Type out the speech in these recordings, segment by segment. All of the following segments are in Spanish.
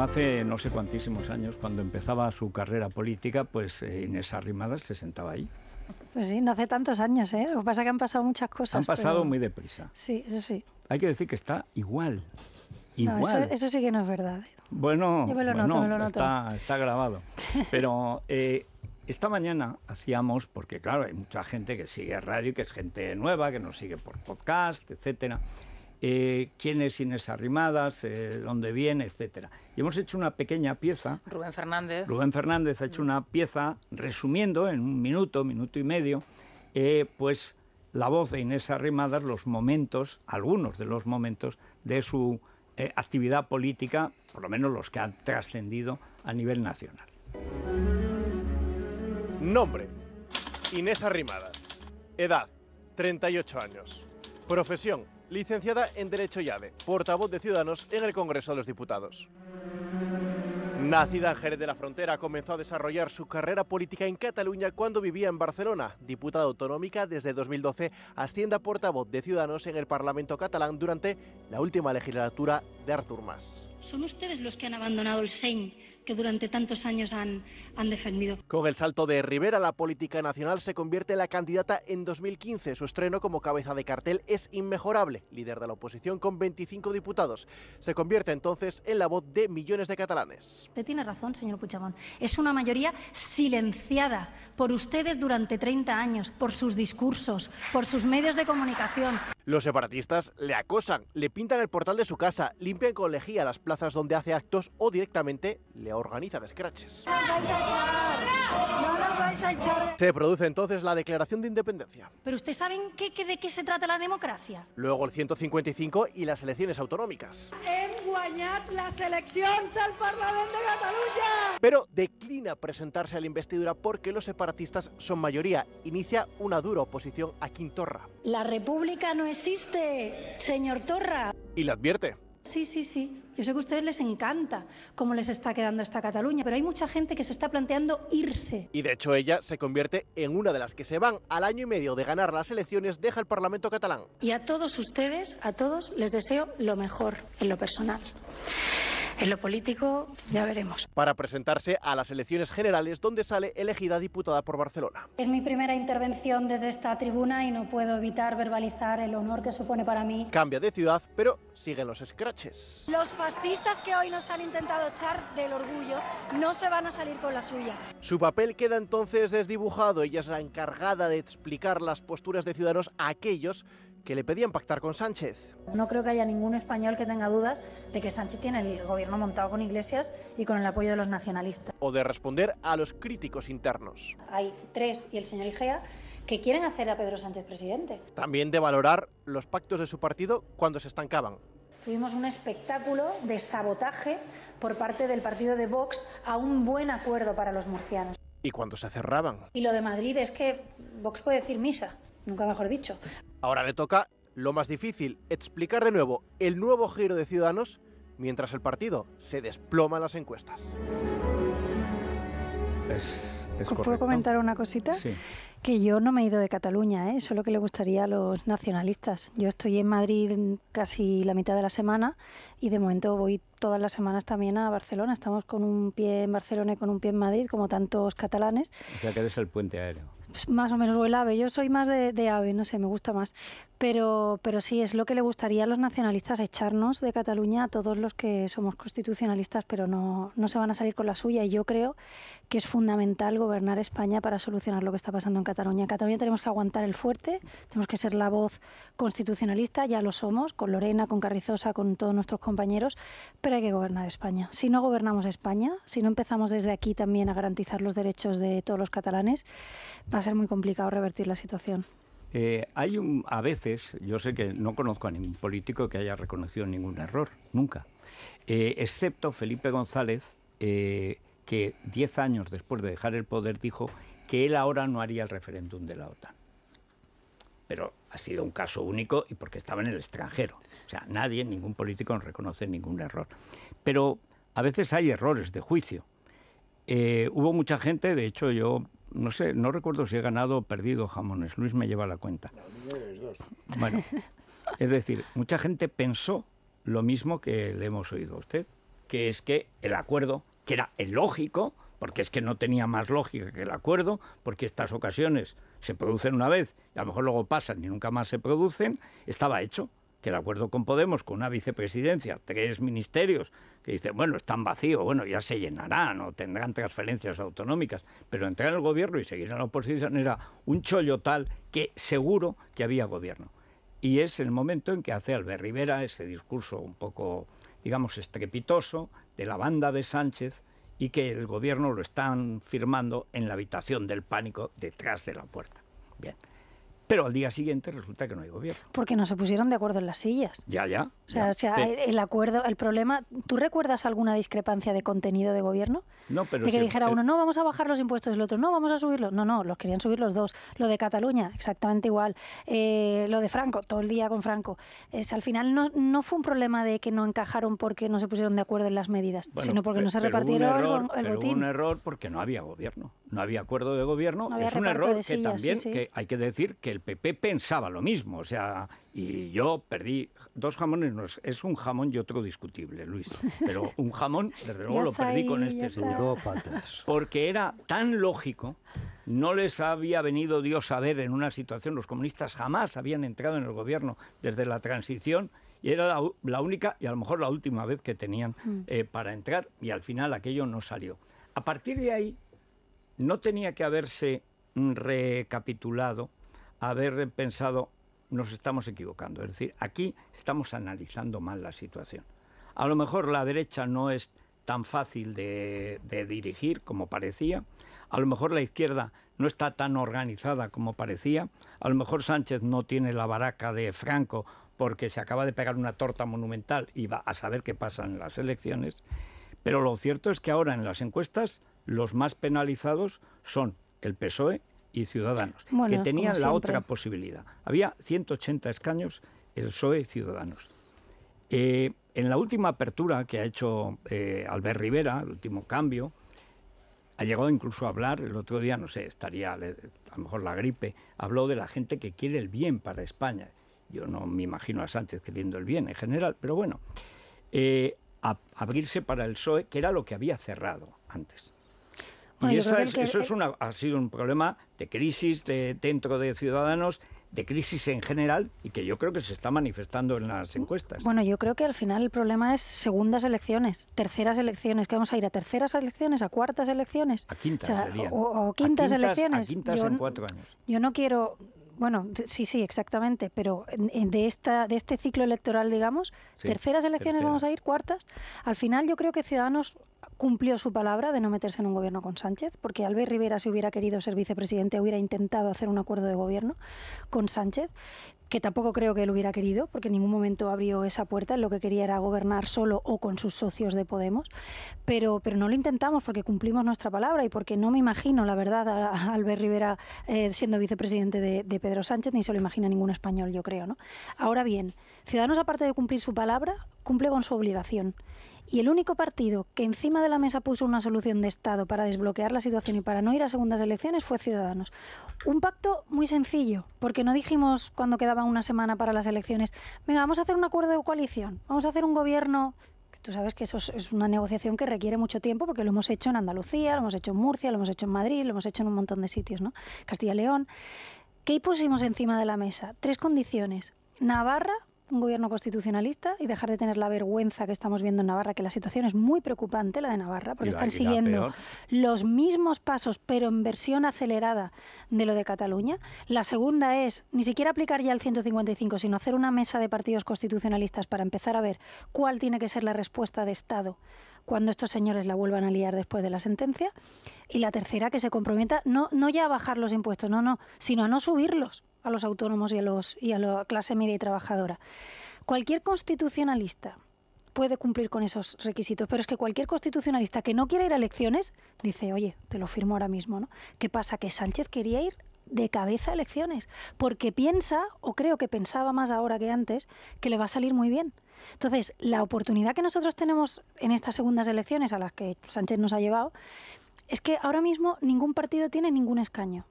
hace no sé cuantísimos años, cuando empezaba su carrera política, pues eh, Inés Arrimadas se sentaba ahí. Pues sí, no hace tantos años, ¿eh? Lo pasa que han pasado muchas cosas. Han pasado muy deprisa. Sí, eso sí. Hay que decir que está igual. Igual. No, eso, sí que no es verdad. Bueno, Está, grabado. Pero eh, esta mañana hacíamos, porque claro, hay mucha gente que sigue radio que es gente nueva, que nos sigue por podcast, etcétera. Eh, quién es Inés Arrimadas, eh, dónde viene, etcétera. Y hemos hecho una pequeña pieza. Rubén Fernández. Rubén Fernández ha hecho mm. una pieza resumiendo en un minuto, minuto y medio, eh, pues la voz de Inés Arrimadas, los momentos, algunos de los momentos de su actividad política, por lo menos los que han trascendido a nivel nacional. Nombre. Inés Arrimadas. Edad. 38 años. Profesión licenciada en Derecho llave, portavoz de Ciudadanos en el Congreso de los Diputados. Nacida en Jerez de la Frontera, comenzó a desarrollar su carrera política en Cataluña cuando vivía en Barcelona. Diputada autonómica desde 2012, ascienda portavoz de Ciudadanos en el Parlamento catalán durante la última legislatura de Artur Mas. Son ustedes los que han abandonado el SEIN que durante tantos años han, han defendido. Con el salto de Rivera, la política nacional se convierte en la candidata en 2015. Su estreno como cabeza de cartel es inmejorable, líder de la oposición con 25 diputados. Se convierte entonces en la voz de millones de catalanes. Usted tiene razón, señor Puigdemont. Es una mayoría silenciada por ustedes durante 30 años, por sus discursos, por sus medios de comunicación. Los separatistas le acosan, le pintan el portal de su casa, limpian con lejía las plazas donde hace actos o directamente le organiza Descraches. Se produce entonces la declaración de independencia. ¿Pero ustedes saben qué, de qué se trata la democracia? Luego el 155 y las elecciones autonómicas. al Parlamento de Cataluña. Pero declina presentarse a la investidura porque los separatistas son mayoría. Inicia una dura oposición a Quintorra. La república no existe, señor Torra. Y la advierte. Sí, sí, sí. Yo sé que a ustedes les encanta cómo les está quedando esta Cataluña, pero hay mucha gente que se está planteando irse. Y de hecho ella se convierte en una de las que se van. Al año y medio de ganar las elecciones deja el Parlamento catalán. Y a todos ustedes, a todos, les deseo lo mejor en lo personal. En lo político ya veremos. Para presentarse a las elecciones generales donde sale elegida diputada por Barcelona. Es mi primera intervención desde esta tribuna y no puedo evitar verbalizar el honor que supone para mí. Cambia de ciudad, pero siguen los scratches. Los fascistas que hoy nos han intentado echar del orgullo no se van a salir con la suya. Su papel queda entonces desdibujado. Ella es la encargada de explicar las posturas de Ciudadanos a aquellos que le pedían pactar con Sánchez. No creo que haya ningún español que tenga dudas de que Sánchez tiene el gobierno montado con Iglesias y con el apoyo de los nacionalistas. O de responder a los críticos internos. Hay tres y el señor Igea que quieren hacer a Pedro Sánchez presidente. También de valorar los pactos de su partido cuando se estancaban. Tuvimos un espectáculo de sabotaje por parte del partido de Vox a un buen acuerdo para los murcianos. ¿Y cuando se cerraban? Y lo de Madrid es que Vox puede decir misa, nunca mejor dicho. Ahora le toca lo más difícil, explicar de nuevo el nuevo giro de Ciudadanos mientras el partido se desploma en las encuestas. Es, ¿Puedo comentar una cosita? Que yo no me he ido de Cataluña, ¿eh? eso es lo que le gustaría a los nacionalistas. Yo estoy en Madrid casi la mitad de la semana y de momento voy todas las semanas también a Barcelona. Estamos con un pie en Barcelona y con un pie en Madrid, como tantos catalanes. O sea que eres el puente aéreo. Pues, más o menos, o el ave. Yo soy más de, de, ave, no sé, me gusta más. Pero, pero sí, es lo que le gustaría a los nacionalistas, echarnos de Cataluña a todos los que somos constitucionalistas, pero no, no se van a salir con la suya. Y yo creo que es fundamental gobernar España para solucionar lo que está pasando en Cataluña. En Cataluña tenemos que aguantar el fuerte, tenemos que ser la voz constitucionalista, ya lo somos, con Lorena, con Carrizosa, con todos nuestros compañeros, pero hay que gobernar España. Si no gobernamos España, si no empezamos desde aquí también a garantizar los derechos de todos los catalanes, a ser muy complicado revertir la situación. Eh, hay un, a veces, yo sé que no conozco a ningún político que haya reconocido ningún error, nunca, eh, excepto Felipe González, eh, que diez años después de dejar el poder dijo que él ahora no haría el referéndum de la OTAN. Pero ha sido un caso único y porque estaba en el extranjero. O sea, nadie, ningún político no reconoce ningún error. Pero a veces hay errores de juicio. hubo mucha gente, de hecho yo no sé, no recuerdo si he ganado o perdido jamones. Luis me lleva la cuenta. bueno, es decir, mucha gente pensó lo mismo que le hemos oído a usted, que es que el acuerdo, que era el lógico, porque es que no tenía más lógica que el acuerdo, porque estas ocasiones se producen una vez, y a lo mejor luego pasan y nunca más se producen, estaba hecho que el acuerdo con Podemos, con una vicepresidencia, tres ministerios, que dicen, bueno, están vacíos, bueno, ya se llenarán o tendrán transferencias autonómicas, pero entrar en el gobierno y seguir en la oposición era un chollo tal que seguro que había gobierno. Y es el momento en que hace Albert Rivera ese discurso un poco, digamos, estrepitoso de la banda de Sánchez y que el gobierno lo están firmando en la habitación del pánico detrás de la puerta. Bien. Pero al día siguiente resulta que no hay gobierno. Porque no se pusieron de acuerdo en las sillas. Ya, ya. O sea, el acuerdo, el problema. ¿Tú recuerdas alguna discrepancia de contenido de gobierno? No, pero. De que dijera eh, uno, no, vamos a bajar los impuestos, el otro, no, vamos a subirlos. No, no, los querían subir los dos. Lo de Cataluña, exactamente igual. Eh, lo de Franco, todo el día con Franco. Es, al final no, no fue un problema de que no encajaron porque no se pusieron de acuerdo en las medidas, sino porque no se repartieron el, botín. Hubo un error porque no había gobierno. No había acuerdo de gobierno. es un error que también Que hay que decir que PP pensaba lo mismo, o sea, y yo perdí dos jamones, es, un jamón y otro discutible, Luis, pero un jamón, desde luego lo perdí con este señor. Porque era tan lógico, no les había venido Dios a ver en una situación, los comunistas jamás habían entrado en el gobierno desde la transición, y era la, única y a lo mejor la última vez que tenían mm. eh, para entrar, y al final aquello no salió. A partir de ahí, no tenía que haberse recapitulado haber pensado, nos estamos equivocando. Es decir, aquí estamos analizando mal la situación. A lo mejor la derecha no es tan fácil de, dirigir como parecía, a lo mejor la izquierda no está tan organizada como parecía, a lo mejor Sánchez no tiene la baraca de Franco porque se acaba de pegar una torta monumental y va a saber qué pasa en las elecciones, pero lo cierto es que ahora en las encuestas los más penalizados son el PSOE y Ciudadanos, que tenían la otra posibilidad. Había 180 escaños, el PSOE y Ciudadanos. Eh, en la última apertura que ha hecho eh, Albert Rivera, el último cambio, ha llegado incluso a hablar, el otro día, no sé, estaría a lo mejor la gripe, habló de la gente que quiere el bien para España. Yo no me imagino a Sánchez queriendo el bien en general, pero bueno, eh, abrirse para el PSOE, que era lo que había cerrado antes y eso es eh, una, ha sido un problema de crisis de, dentro de Ciudadanos de crisis en general y que yo creo que se está manifestando en las encuestas. Bueno, yo creo que al final el problema es segundas elecciones, terceras elecciones, que vamos a ir a terceras elecciones, a cuartas elecciones. A quintas o, quintas, elecciones. en cuatro Yo no quiero, bueno, sí, sí, exactamente, pero de, esta, de este ciclo electoral, digamos, terceras elecciones vamos a ir, cuartas. Al final yo creo que Ciudadanos cumplió su palabra de no meterse en un gobierno con Sánchez, porque Albert Rivera, si hubiera querido ser vicepresidente, hubiera intentado hacer un acuerdo de gobierno con Sánchez que tampoco creo que él hubiera querido, porque en ningún momento abrió esa puerta, lo que quería era gobernar solo o con sus socios de Podemos, pero, pero no lo intentamos porque cumplimos nuestra palabra y porque no me imagino, la verdad, a Albert Rivera eh, siendo vicepresidente de, de, Pedro Sánchez, ni se lo imagina ningún español, yo creo. ¿no? Ahora bien, Ciudadanos, aparte de cumplir su palabra, cumple con su obligación. Y el único partido que encima de la mesa puso una solución de Estado para desbloquear la situación y para no ir a segundas elecciones fue Ciudadanos. Un pacto muy sencillo, porque no dijimos cuando quedaba una semana para las elecciones, venga, vamos a hacer un acuerdo de coalición, vamos a hacer un gobierno tú sabes que eso es, una negociación que requiere mucho tiempo porque lo hemos hecho en Andalucía, lo hemos hecho en Murcia, lo hemos hecho en Madrid, lo hemos hecho en un montón de sitios, ¿no? Castilla y León. ¿Qué pusimos encima de la mesa? Tres condiciones. Navarra un gobierno constitucionalista y dejar de tener la vergüenza que estamos viendo en Navarra, que la situación es muy preocupante, la de Navarra, porque están siguiendo los mismos pasos, pero en versión acelerada de lo de Cataluña. La segunda es ni siquiera aplicar ya el 155, sino hacer una mesa de partidos constitucionalistas para empezar a ver cuál tiene que ser la respuesta de Estado cuando estos señores la vuelvan a liar después de la sentencia. Y la tercera, que se comprometa no, no ya a bajar los impuestos, no, no, sino a no subirlos a los autónomos y a, los, y a la clase media y trabajadora. Cualquier constitucionalista puede cumplir con esos requisitos, pero es que cualquier constitucionalista que no quiera ir a elecciones dice, oye, te lo firmo ahora mismo, ¿no? ¿Qué pasa? Que Sánchez quería ir de cabeza a elecciones, porque piensa, o creo que pensaba más ahora que antes, que le va a salir muy bien. Entonces, la oportunidad que nosotros tenemos en estas segundas elecciones a las que Sánchez nos ha llevado, es que ahora mismo ningún partido tiene ningún escaño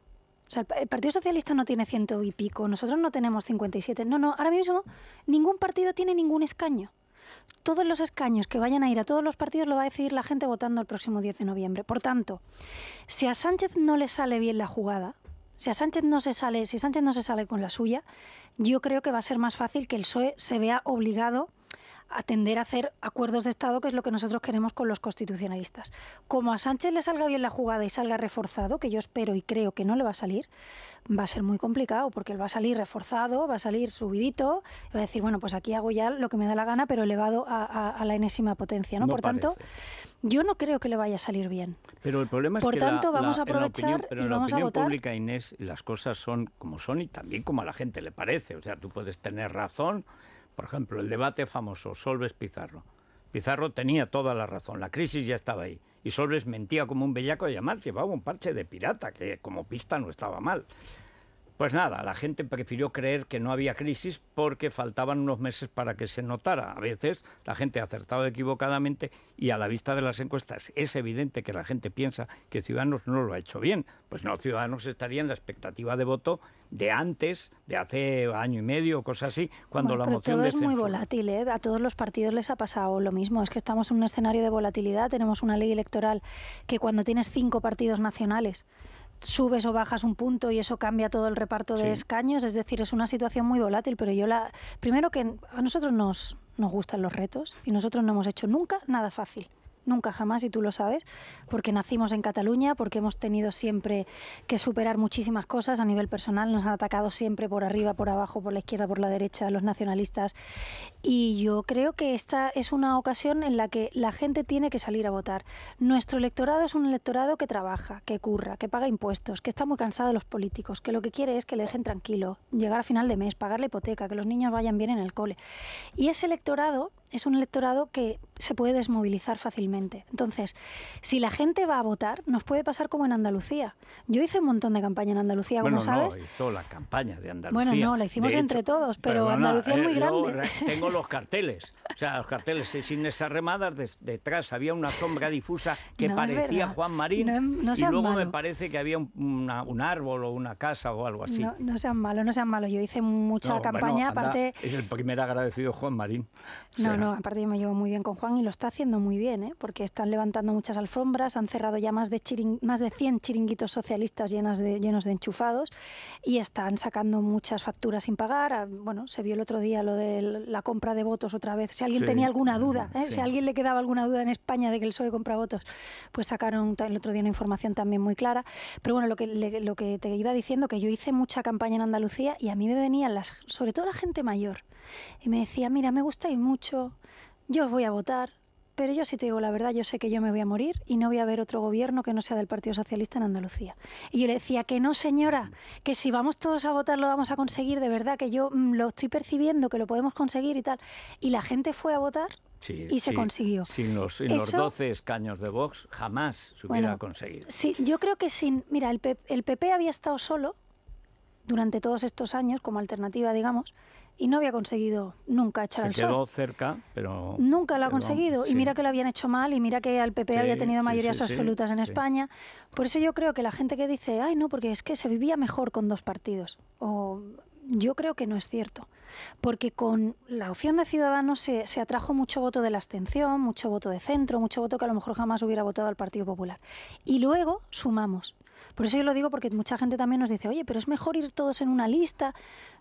el Partido Socialista no tiene ciento y pico, nosotros no tenemos 57. No, no, ahora mismo ningún partido tiene ningún escaño. Todos los escaños que vayan a ir a todos los partidos lo va a decidir la gente votando el próximo 10 de noviembre. Por tanto, si a Sánchez no le sale bien la jugada, si a Sánchez no se sale, si Sánchez no se sale con la suya, yo creo que va a ser más fácil que el PSOE se vea obligado atender a hacer acuerdos de Estado, que es lo que nosotros queremos con los constitucionalistas. Como a Sánchez le salga bien la jugada y salga reforzado, que yo espero y creo que no le va a salir, va a ser muy complicado, porque él va a salir reforzado, va a salir subidito, va a decir, bueno, pues aquí hago ya lo que me da la gana, pero elevado a, la enésima potencia. ¿no? Por tanto, yo no creo que le vaya a salir bien. Pero el problema es Por que tanto, vamos a aprovechar pero en la opinión pública, Inés, las cosas son como son y también como a la gente le parece. O sea, tú puedes tener razón por ejemplo, el debate famoso Solves-Pizarro. Pizarro tenía toda la razón, la crisis ya estaba ahí. Y Solves mentía como un bellaco y llamar, llevaba un parche de pirata, que como pista no estaba mal. Pues nada, la gente prefirió creer que no había crisis porque faltaban unos meses para que se notara. A veces la gente ha acertado equivocadamente y a la vista de las encuestas es evidente que la gente piensa que Ciudadanos no lo ha hecho bien. Pues no, Ciudadanos estaría en la expectativa de voto de antes, de hace año y medio o cosas así, cuando la moción es muy volátil, ¿eh? A todos los partidos les ha pasado lo mismo. Es que estamos en un escenario de volatilidad. Tenemos una ley electoral que cuando tienes cinco partidos nacionales subes o bajas un punto y eso cambia todo el reparto de escaños. Es decir, es una situación muy volátil, pero yo la... Primero que a nosotros nos, nos gustan los retos y nosotros no hemos hecho nunca nada fácil nunca jamás, y tú lo sabes, porque nacimos en Cataluña, porque hemos tenido siempre que superar muchísimas cosas a nivel personal, nos han atacado siempre por arriba, por abajo, por la izquierda, por la derecha, los nacionalistas, y yo creo que esta es una ocasión en la que la gente tiene que salir a votar. Nuestro electorado es un electorado que trabaja, que curra, que paga impuestos, que está muy cansado de los políticos, que lo que quiere es que le dejen tranquilo, llegar a final de mes, pagar la hipoteca, que los niños vayan bien en el cole. Y ese electorado es un electorado que se puede desmovilizar fácilmente. Entonces, si la gente va a votar, nos puede pasar como en Andalucía. Yo hice un montón de campaña en Andalucía, como sabes. No, hizo la campaña de Andalucía. Bueno, no, la hicimos entre todos, pero Andalucía es eh, muy grande. Tengo los carteles, o sea, los carteles eh, sin esas remadas, detrás había una sombra difusa que parecía Juan Marín. No, y luego me parece que había un, árbol o una casa o algo así. No, sean malos, no sean malos. Yo hice mucha campaña, aparte... Es el primer agradecido Juan Marín. no, no, aparte yo me llevo muy bien con Juan y lo está haciendo muy bien, ¿eh? porque están levantando muchas alfombras, han cerrado ya más de, chiring más de 100 chiringuitos socialistas llenas de, llenos de enchufados y están sacando muchas facturas sin pagar. Ah, bueno, se vio el otro día lo de la compra de votos otra vez. Si alguien tenía alguna duda, ¿eh? si alguien le quedaba alguna duda en España de que el PSOE compra votos, pues sacaron el otro día una información también muy clara. Pero bueno, lo que, lo que te iba diciendo, que yo hice mucha campaña en Andalucía y a mí me venían las, sobre todo la gente mayor, y me decía, mira, me gustáis mucho, yo voy a votar, pero yo sí te digo la verdad, yo sé que yo me voy a morir y no voy a ver otro gobierno que no sea del Partido Socialista en Andalucía. Y yo le decía que no, señora, que si vamos todos a votar lo vamos a conseguir, de verdad, que yo mm, lo estoy percibiendo, que lo podemos conseguir y tal. Y la gente fue a votar y se consiguió. Sin los, sin los 12 escaños de Vox jamás se hubiera conseguido. Sí, yo creo que sin. Mira, el PP había estado solo durante todos estos años como alternativa, digamos, y no había conseguido nunca echar Se al quedó cerca, pero... Nunca lo ha conseguido. Y mira que lo habían hecho mal y mira que al PP había tenido mayorías absolutas en España. Por eso yo creo que la gente que dice, ay, no, porque es que se vivía mejor con dos partidos. O yo creo que no es cierto, porque con la opción de Ciudadanos se, se, atrajo mucho voto de la abstención, mucho voto de centro, mucho voto que a lo mejor jamás hubiera votado al Partido Popular. Y luego sumamos. Por eso yo lo digo porque mucha gente también nos dice, oye, pero es mejor ir todos en una lista.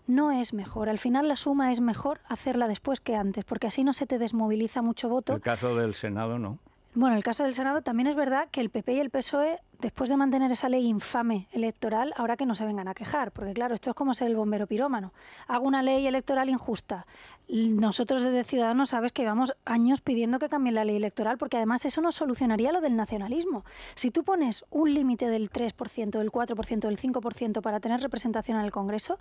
No es mejor. Al final la suma es mejor hacerla después que antes, porque así no se te desmoviliza mucho voto. El caso del Senado no. Bueno, el caso del Senado también es verdad que el PP y el PSOE después de mantener esa ley infame electoral, ahora que no se vengan a quejar, porque claro, esto es como ser el bombero pirómano. Hago una ley electoral injusta. Nosotros desde Ciudadanos sabes que llevamos años pidiendo que cambie la ley electoral, porque además eso no solucionaría lo del nacionalismo. Si tú pones un límite del 3%, del 4%, del 5% para tener representación en el Congreso,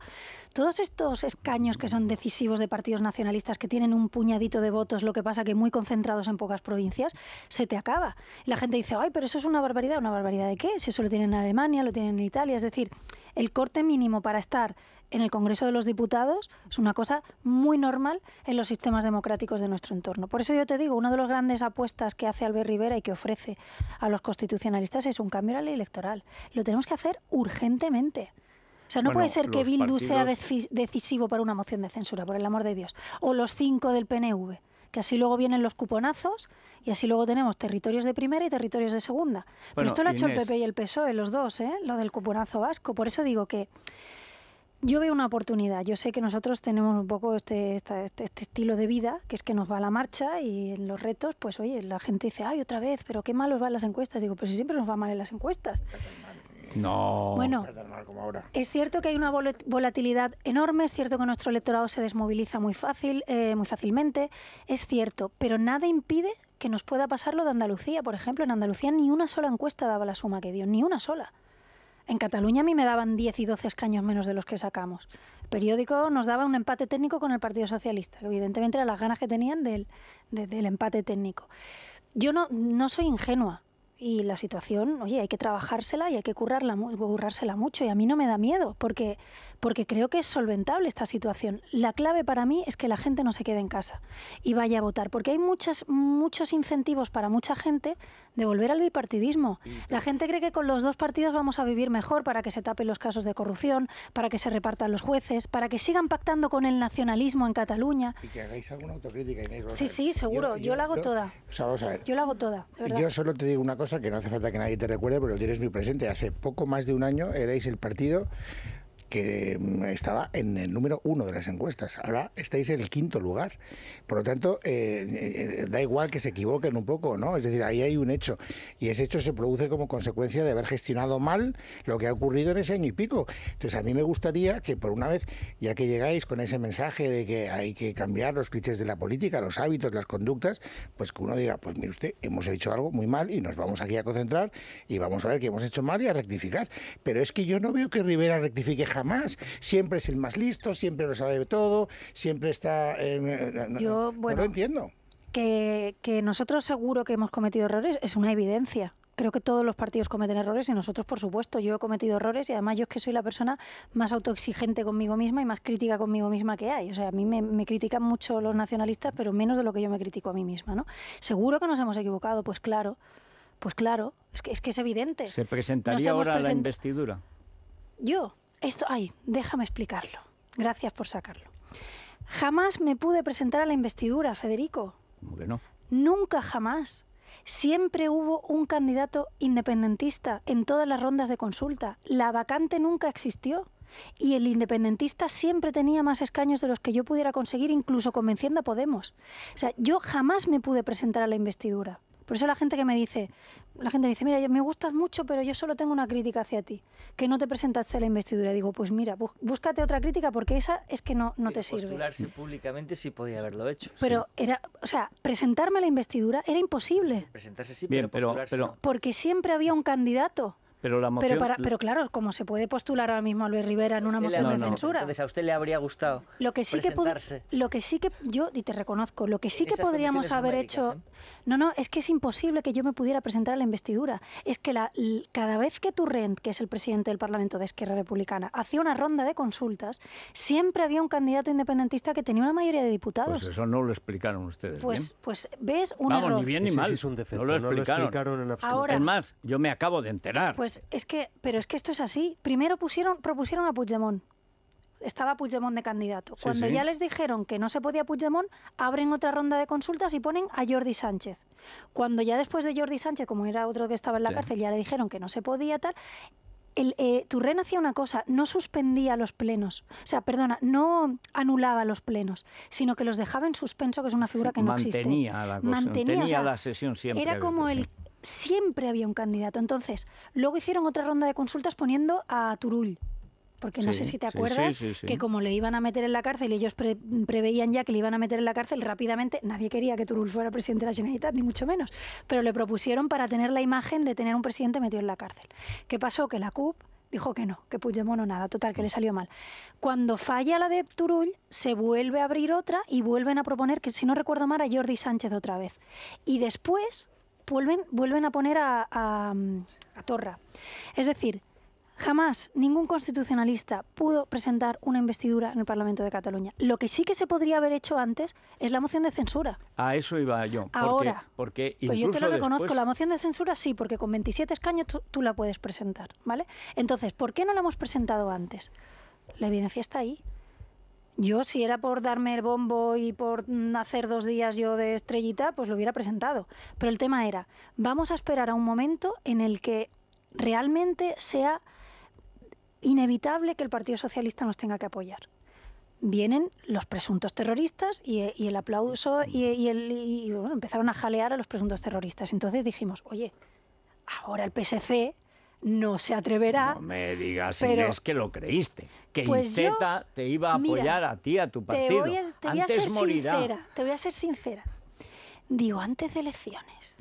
todos estos escaños que son decisivos de partidos nacionalistas que tienen un puñadito de votos, lo que pasa que muy concentrados en pocas provincias, se te acaba. La gente dice, ay, pero eso es una barbaridad, una barbaridad de qué, si eso lo tienen en Alemania, lo tienen en Italia, es decir, el corte mínimo para estar en el Congreso de los Diputados es una cosa muy normal en los sistemas democráticos de nuestro entorno. Por eso yo te digo, una de las grandes apuestas que hace Albert Rivera y que ofrece a los constitucionalistas es un cambio a la ley electoral. Lo tenemos que hacer urgentemente. O sea, no puede ser que Bildu sea decisivo para una moción de censura, por el amor de Dios, o los cinco del PNV que así luego vienen los cuponazos y así luego tenemos territorios de primera y territorios de segunda. Pero esto lo ha hecho el PP y el PSOE, los dos, ¿eh? lo del cuponazo vasco. Por eso digo que yo veo una oportunidad. Yo sé que nosotros tenemos un poco este, este, este, estilo de vida, que es que nos va a la marcha y en los retos, pues oye, la gente dice, ay, otra vez, pero qué malos van las encuestas. Digo, pero si siempre nos va mal en las encuestas. No. Bueno, es cierto que hay una volatilidad enorme, es cierto que nuestro electorado se desmoviliza muy fácil, eh, muy fácilmente, es cierto, pero nada impide que nos pueda pasar lo de Andalucía, por ejemplo, en Andalucía ni una sola encuesta daba la suma que dio, ni una sola. En Cataluña a mí me daban 10 y 12 escaños menos de los que sacamos. El periódico nos daba un empate técnico con el Partido Socialista, que evidentemente era las ganas que tenían del, del empate técnico. Yo no, no soy ingenua, y la situación, oye, hay que trabajársela y hay que currarla, currársela mucho y a mí no me da miedo porque porque creo que es solventable esta situación. La clave para mí es que la gente no se quede en casa y vaya a votar, porque hay muchas, muchos incentivos para mucha gente de volver al bipartidismo. La gente cree que con los dos partidos vamos a vivir mejor para que se tapen los casos de corrupción, para que se repartan los jueces, para que sigan pactando con el nacionalismo en Cataluña. Y que hagáis alguna autocrítica, Sí, sí, seguro. Yo, la hago toda. O sea, vamos a ver. Yo la hago toda. yo solo te digo una cosa que no hace falta que nadie te recuerde, pero lo tienes muy presente. Hace poco más de un año erais el partido que mm, estaba en el número uno de las encuestas. Ahora estáis en el quinto lugar. Por lo tanto, eh, eh, da igual que se equivoquen un poco, ¿no? Es decir, ahí hay un hecho. Y ese hecho se produce como consecuencia de haber gestionado mal lo que ha ocurrido en ese año y pico. Entonces, a mí me gustaría que por una vez, ya que llegáis con ese mensaje de que hay que cambiar los clichés de la política, los hábitos, las conductas, pues que uno diga, pues mire usted, hemos hecho algo muy mal y nos vamos aquí a concentrar y vamos a ver qué hemos hecho mal y a rectificar. Pero es que yo no veo que Rivera rectifique jamás más, Siempre es el más listo, siempre lo sabe todo, siempre está... Yo, bueno, entiendo. Que, nosotros seguro que hemos cometido errores es una evidencia creo que todos los partidos cometen errores y nosotros, por supuesto, yo he cometido errores y además yo es que soy la persona más autoexigente conmigo misma y más crítica conmigo misma que hay. O sea, a mí me, critican mucho los nacionalistas, pero menos de lo que yo me critico a mí misma, ¿no? Seguro que nos hemos equivocado, pues claro, pues claro, es que es, que es evidente. ¿Se presentaría ahora la investidura? Yo, esto, ay, déjame explicarlo. Gracias por sacarlo. Jamás me pude presentar a la investidura, Federico. Nunca jamás. Siempre hubo un candidato independentista en todas las rondas de consulta. La vacante nunca existió. Y el independentista siempre tenía más escaños de los que yo pudiera conseguir, incluso convenciendo a Podemos. O sea, yo jamás me pude presentar a la investidura. Por eso la gente que me dice, la gente me dice, mira, me gustas mucho, pero yo solo tengo una crítica hacia ti, que no te presentaste a la investidura. digo, pues mira, búscate otra crítica porque esa es que no, no te sirve. Postularse públicamente sí podía haberlo hecho. Pero era, o sea, presentarme a la investidura era imposible. Presentarse sí, pero, Porque siempre había un candidato pero, pero claro, como se puede postular ahora mismo a Luis Rivera en pues una moción de censura. Entonces a usted le habría gustado lo que sí presentarse. Que lo que sí que yo y te reconozco, lo que sí que podríamos haber hecho. ¿eh? No, no, es que es imposible que yo me pudiera presentar a la investidura. Es que la, cada vez que Turrent, que es el presidente del Parlamento de Esquerra Republicana, hacía una ronda de consultas, siempre había un candidato independentista que tenía una mayoría de diputados. Pues eso no lo explicaron ustedes. Pues, pues ves un Vamos, ni bien ni mal. no, lo explicaron. en absoluto. es más, yo me acabo de enterar. Pues pues es que, pero es que esto es así. Primero pusieron, propusieron a Puigdemont. Estaba Puigdemont de candidato. Cuando ya les dijeron que no se podía Puigdemont, abren otra ronda de consultas y ponen a Jordi Sánchez. Cuando ya después de Jordi Sánchez, como era otro que estaba en la cárcel, ya le dijeron que no se podía tal, el, eh, Turren hacía una cosa, no suspendía los plenos, o sea, perdona, no anulaba los plenos, sino que los dejaba en suspenso, que es una figura que no Mantenía existe. La Mantenía, la sesión siempre. Era como el siempre había un candidato. Entonces, luego hicieron otra ronda de consultas poniendo a Turull. Porque no sé si te acuerdas que como le iban a meter en la cárcel y ellos preveían ya que le iban a meter en la cárcel rápidamente, nadie quería que Turull fuera presidente de la Generalitat, ni mucho menos. Pero le propusieron para tener la imagen de tener un presidente metido en la cárcel. ¿Qué pasó? Que la CUP dijo que no, que Puigdemont no nada, total, que mm. le salió mal. Cuando falla la de turul se vuelve a abrir otra y vuelven a proponer que, si no recuerdo mal, a Jordi Sánchez otra vez. Y después vuelven, a poner mm, a, Torra. Es decir, Jamás ningún constitucionalista pudo presentar una investidura en el Parlamento de Cataluña. Lo que sí que se podría haber hecho antes es la moción de censura. A eso iba yo. Ahora. Porque, pues yo te lo reconozco. La moción de censura sí, porque con 27 escaños tú, tú, la puedes presentar. ¿vale? Entonces, ¿por qué no la hemos presentado antes? La evidencia está ahí. Yo, si era por darme el bombo y por hacer dos días yo de estrellita, pues lo hubiera presentado. Pero el tema era, vamos a esperar a un momento en el que realmente sea inevitable que el Partido Socialista nos tenga que apoyar. Vienen los presuntos terroristas y, eh, el aplauso y, el, empezaron a jalear a los presuntos terroristas. Entonces dijimos, oye, ahora el PSC no se atreverá. No me digas, Inés, que lo creíste. Que pues te iba a apoyar a ti, a tu partido. Te voy a, antes ser sincera, te voy a ser sincera. Digo, antes de elecciones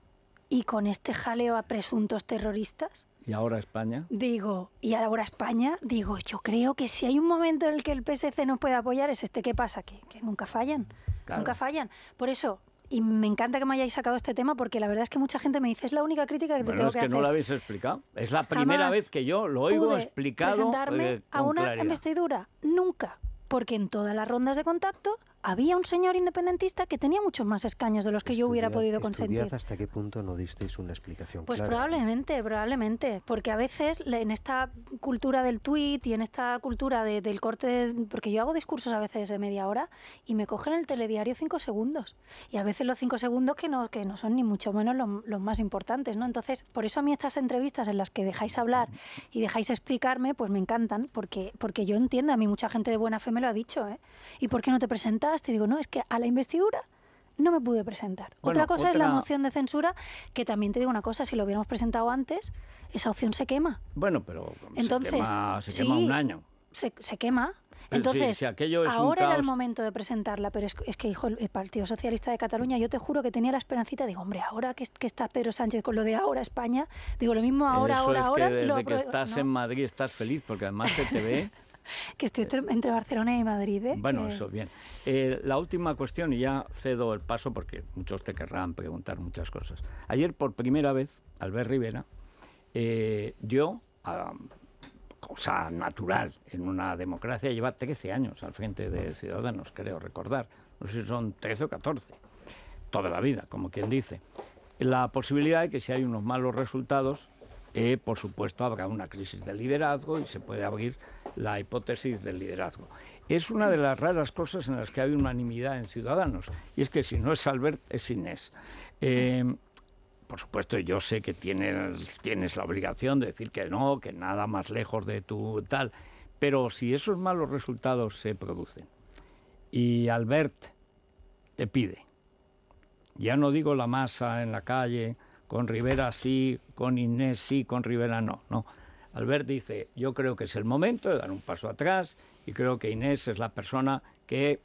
y con este jaleo a presuntos terroristas. ¿Y ahora España? Digo, y ahora España, digo, yo creo que si hay un momento en el que el PSC no puede apoyar es este. ¿Qué pasa? Que, nunca fallan. Nunca fallan. Por eso, y me encanta que me hayáis sacado este tema porque la verdad es que mucha gente me dice, es la única crítica que te tengo es que, que no lo habéis explicado. Es la primera vez que yo lo oigo explicar. explicado. presentarme eh, a una investidura. Nunca. Porque en todas las rondas de contacto había un señor independentista que tenía muchos más escaños de los que yo hubiera podido consentir. hasta qué punto no disteis una explicación Pues probablemente, probablemente, porque a veces en esta cultura del tuit y en esta cultura del corte, porque yo hago discursos a veces de media hora y me cogen el telediario cinco segundos y a veces los cinco segundos que no, que no son ni mucho menos los, los más importantes, ¿no? Entonces, por eso a mí estas entrevistas en las que dejáis hablar y dejáis explicarme, pues me encantan, porque, porque yo entiendo, a mí mucha gente de buena fe me lo ha dicho, ¿eh? ¿Y por qué no te presentas? te digo, no, es que a la investidura no me pude presentar. otra cosa es la moción de censura, que también te digo una cosa, si lo hubiéramos presentado antes, esa opción se quema. Bueno, pero Entonces, se quema, un año. Se, quema. Entonces, ahora era el momento de presentarla, pero es, que, hijo, el, Partido Socialista de Cataluña, yo te juro que tenía la esperancita, digo, hombre, ahora que, está Pedro Sánchez con lo de ahora España, digo lo mismo ahora, ahora, ahora. Que desde que estás en Madrid estás feliz, porque además se te ve que estoy eh, entre Barcelona y Madrid. ¿eh? Bueno, eso bien. Eh, la última cuestión, y ya cedo el paso porque muchos te querrán preguntar muchas cosas. Ayer por primera vez, Albert Rivera eh, dio a ah, cosa natural en una democracia, lleva 13 años al frente de Ciudadanos, creo recordar. No sé si son 13 o 14, toda la vida, como quien dice. La posibilidad de que si hay unos malos resultados, por supuesto habrá una crisis de liderazgo y se puede abrir la hipótesis del liderazgo. Es una de las raras cosas en las que hay unanimidad en Ciudadanos, y es que si no es Albert, es Inés. Eh, por supuesto, yo sé que tienes, tienes la obligación de decir que no, que nada más lejos de tu tal, pero si esos malos resultados se producen y Albert te pide, ya no digo la masa en la calle, con Rivera sí, con Inés sí, con Rivera no, no. Albert dice, yo creo que es el momento de dar un paso atrás y creo que Inés es la persona que,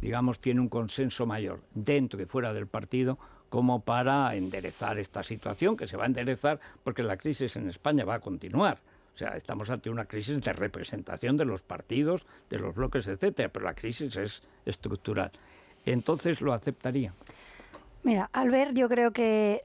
digamos, tiene un consenso mayor dentro y fuera del partido como para enderezar esta situación, que se va a enderezar porque la crisis en España va a continuar. O sea, estamos ante una crisis de representación de los partidos, de los bloques, etcétera, pero la crisis es estructural. Entonces lo aceptaría. Mira, Albert, yo creo que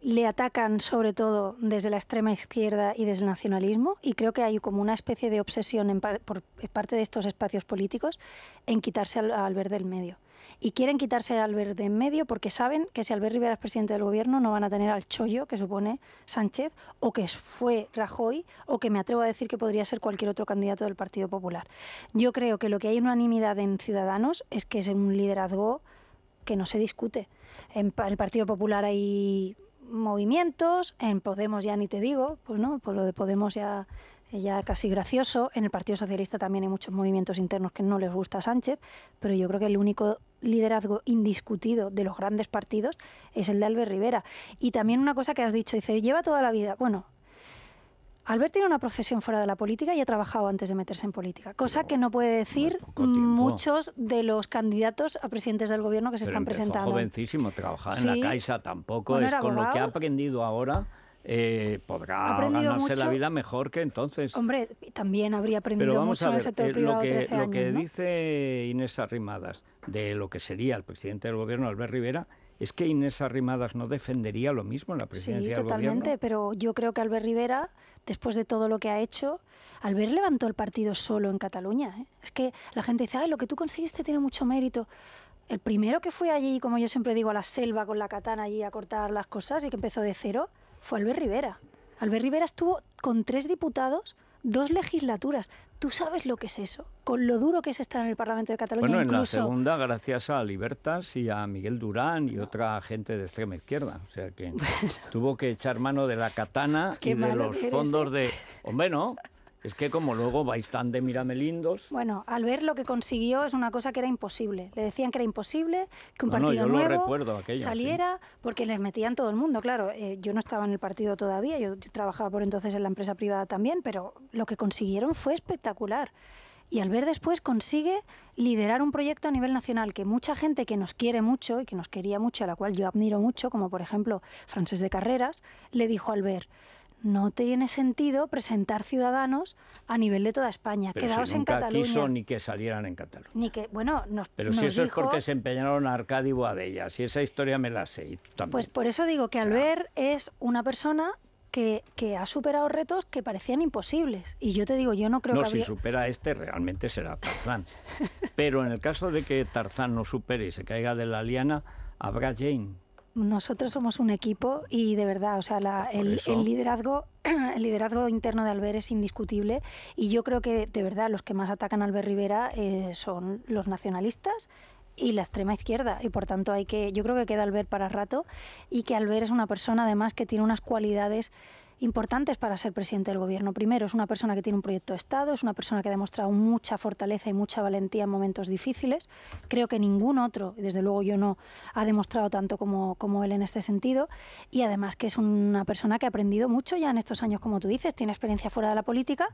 le atacan sobre todo desde la extrema izquierda y desde el nacionalismo y creo que hay como una especie de obsesión por parte de estos espacios políticos en quitarse al, verde del medio. Y quieren quitarse al verde del medio porque saben que si Albert Rivera es presidente del gobierno no van a tener al chollo que supone Sánchez o que fue Rajoy o que me atrevo a decir que podría ser cualquier otro candidato del Partido Popular. Yo creo que lo que hay unanimidad en Ciudadanos es que es un liderazgo que no se discute. En el Partido Popular hay movimientos, en Podemos ya ni te digo, pues no, por pues lo de Podemos ya ya casi gracioso. En el Partido Socialista también hay muchos movimientos internos que no les gusta a Sánchez, pero yo creo que el único liderazgo indiscutido de los grandes partidos es el de Albert Rivera. Y también una cosa que has dicho, dice, lleva toda la vida. Bueno, Albert tiene una profesión fuera de la política y ha trabajado antes de meterse en política, cosa que no puede decir muchos de los candidatos a presidentes del gobierno que se están presentando. jovencísimo, trabajar en la Caixa tampoco, es con lo que ha aprendido ahora. Eh, podrá ganarse la vida mejor que entonces. Hombre, también habría aprendido mucho en el sector eh, privado. Lo que, 13 años, lo que dice Inés Arrimadas de lo que sería el presidente del gobierno, Albert Rivera, es que Inés Arrimadas no defendería lo mismo en la presidencia del gobierno. Sí, totalmente, pero yo creo que Albert Rivera después de todo lo que ha hecho, Albert levantó el partido solo en Cataluña. ¿eh? Es que la gente dice, Ay, lo que tú conseguiste tiene mucho mérito. El primero que fue allí, como yo siempre digo, a la selva con la katana allí a cortar las cosas y que empezó de cero, fue Albert Rivera. Albert Rivera estuvo con tres diputados Dos legislaturas. ¿Tú sabes lo que es eso? Con lo duro que es estar en el Parlamento de Cataluña. Bueno, en la segunda, gracias a Libertas y a Miguel Durán y otra gente de extrema izquierda. O sea que tuvo que echar mano de la katana y de los fondos ¿eh? de. Hombre, no. Es que como luego vais tan de miramelindos... Bueno, al ver lo que consiguió es una cosa que era imposible. Le decían que era imposible que un partido nuevo saliera porque les metían todo el mundo. Claro, eh, yo no estaba en el partido todavía, yo, trabajaba por entonces en la empresa privada también, pero lo que consiguieron fue espectacular y al ver después consigue liderar un proyecto a nivel nacional que mucha gente que nos quiere mucho y que nos quería mucho, a la cual yo admiro mucho, como por ejemplo Francés de Carreras, le dijo al ver, no tiene sentido presentar ciudadanos a nivel de toda España. Pero Quedaos en Cataluña. quiso ni que salieran en Cataluña. Ni que, bueno, Pero si eso es porque se empeñaron a Arcadi y Boadella, si esa historia me la sé, también. Pues por eso digo que Albert es una persona que, que, ha superado retos que parecían imposibles. Y yo te digo, yo no creo que. No, si supera este, realmente será Tarzán. Pero en el caso de que Tarzán no supere y se caiga de la liana, habrá Jane nosotros somos un equipo y de verdad, o sea, pues el, liderazgo, el liderazgo interno de Albert es indiscutible y yo creo que de verdad los que más atacan a Albert Rivera eh, son los nacionalistas y la extrema izquierda y por tanto hay que, yo creo que queda Albert para rato y que Albert es una persona además que tiene unas cualidades importantes para ser presidente del gobierno. Primero, es una persona que tiene un proyecto de Estado, es una persona que ha demostrado mucha fortaleza y mucha valentía en momentos difíciles. Creo que ningún otro, desde luego yo no, ha demostrado tanto como, como él en este sentido. Y además que es una persona que ha aprendido mucho ya en estos años, como tú dices, tiene experiencia fuera de la política,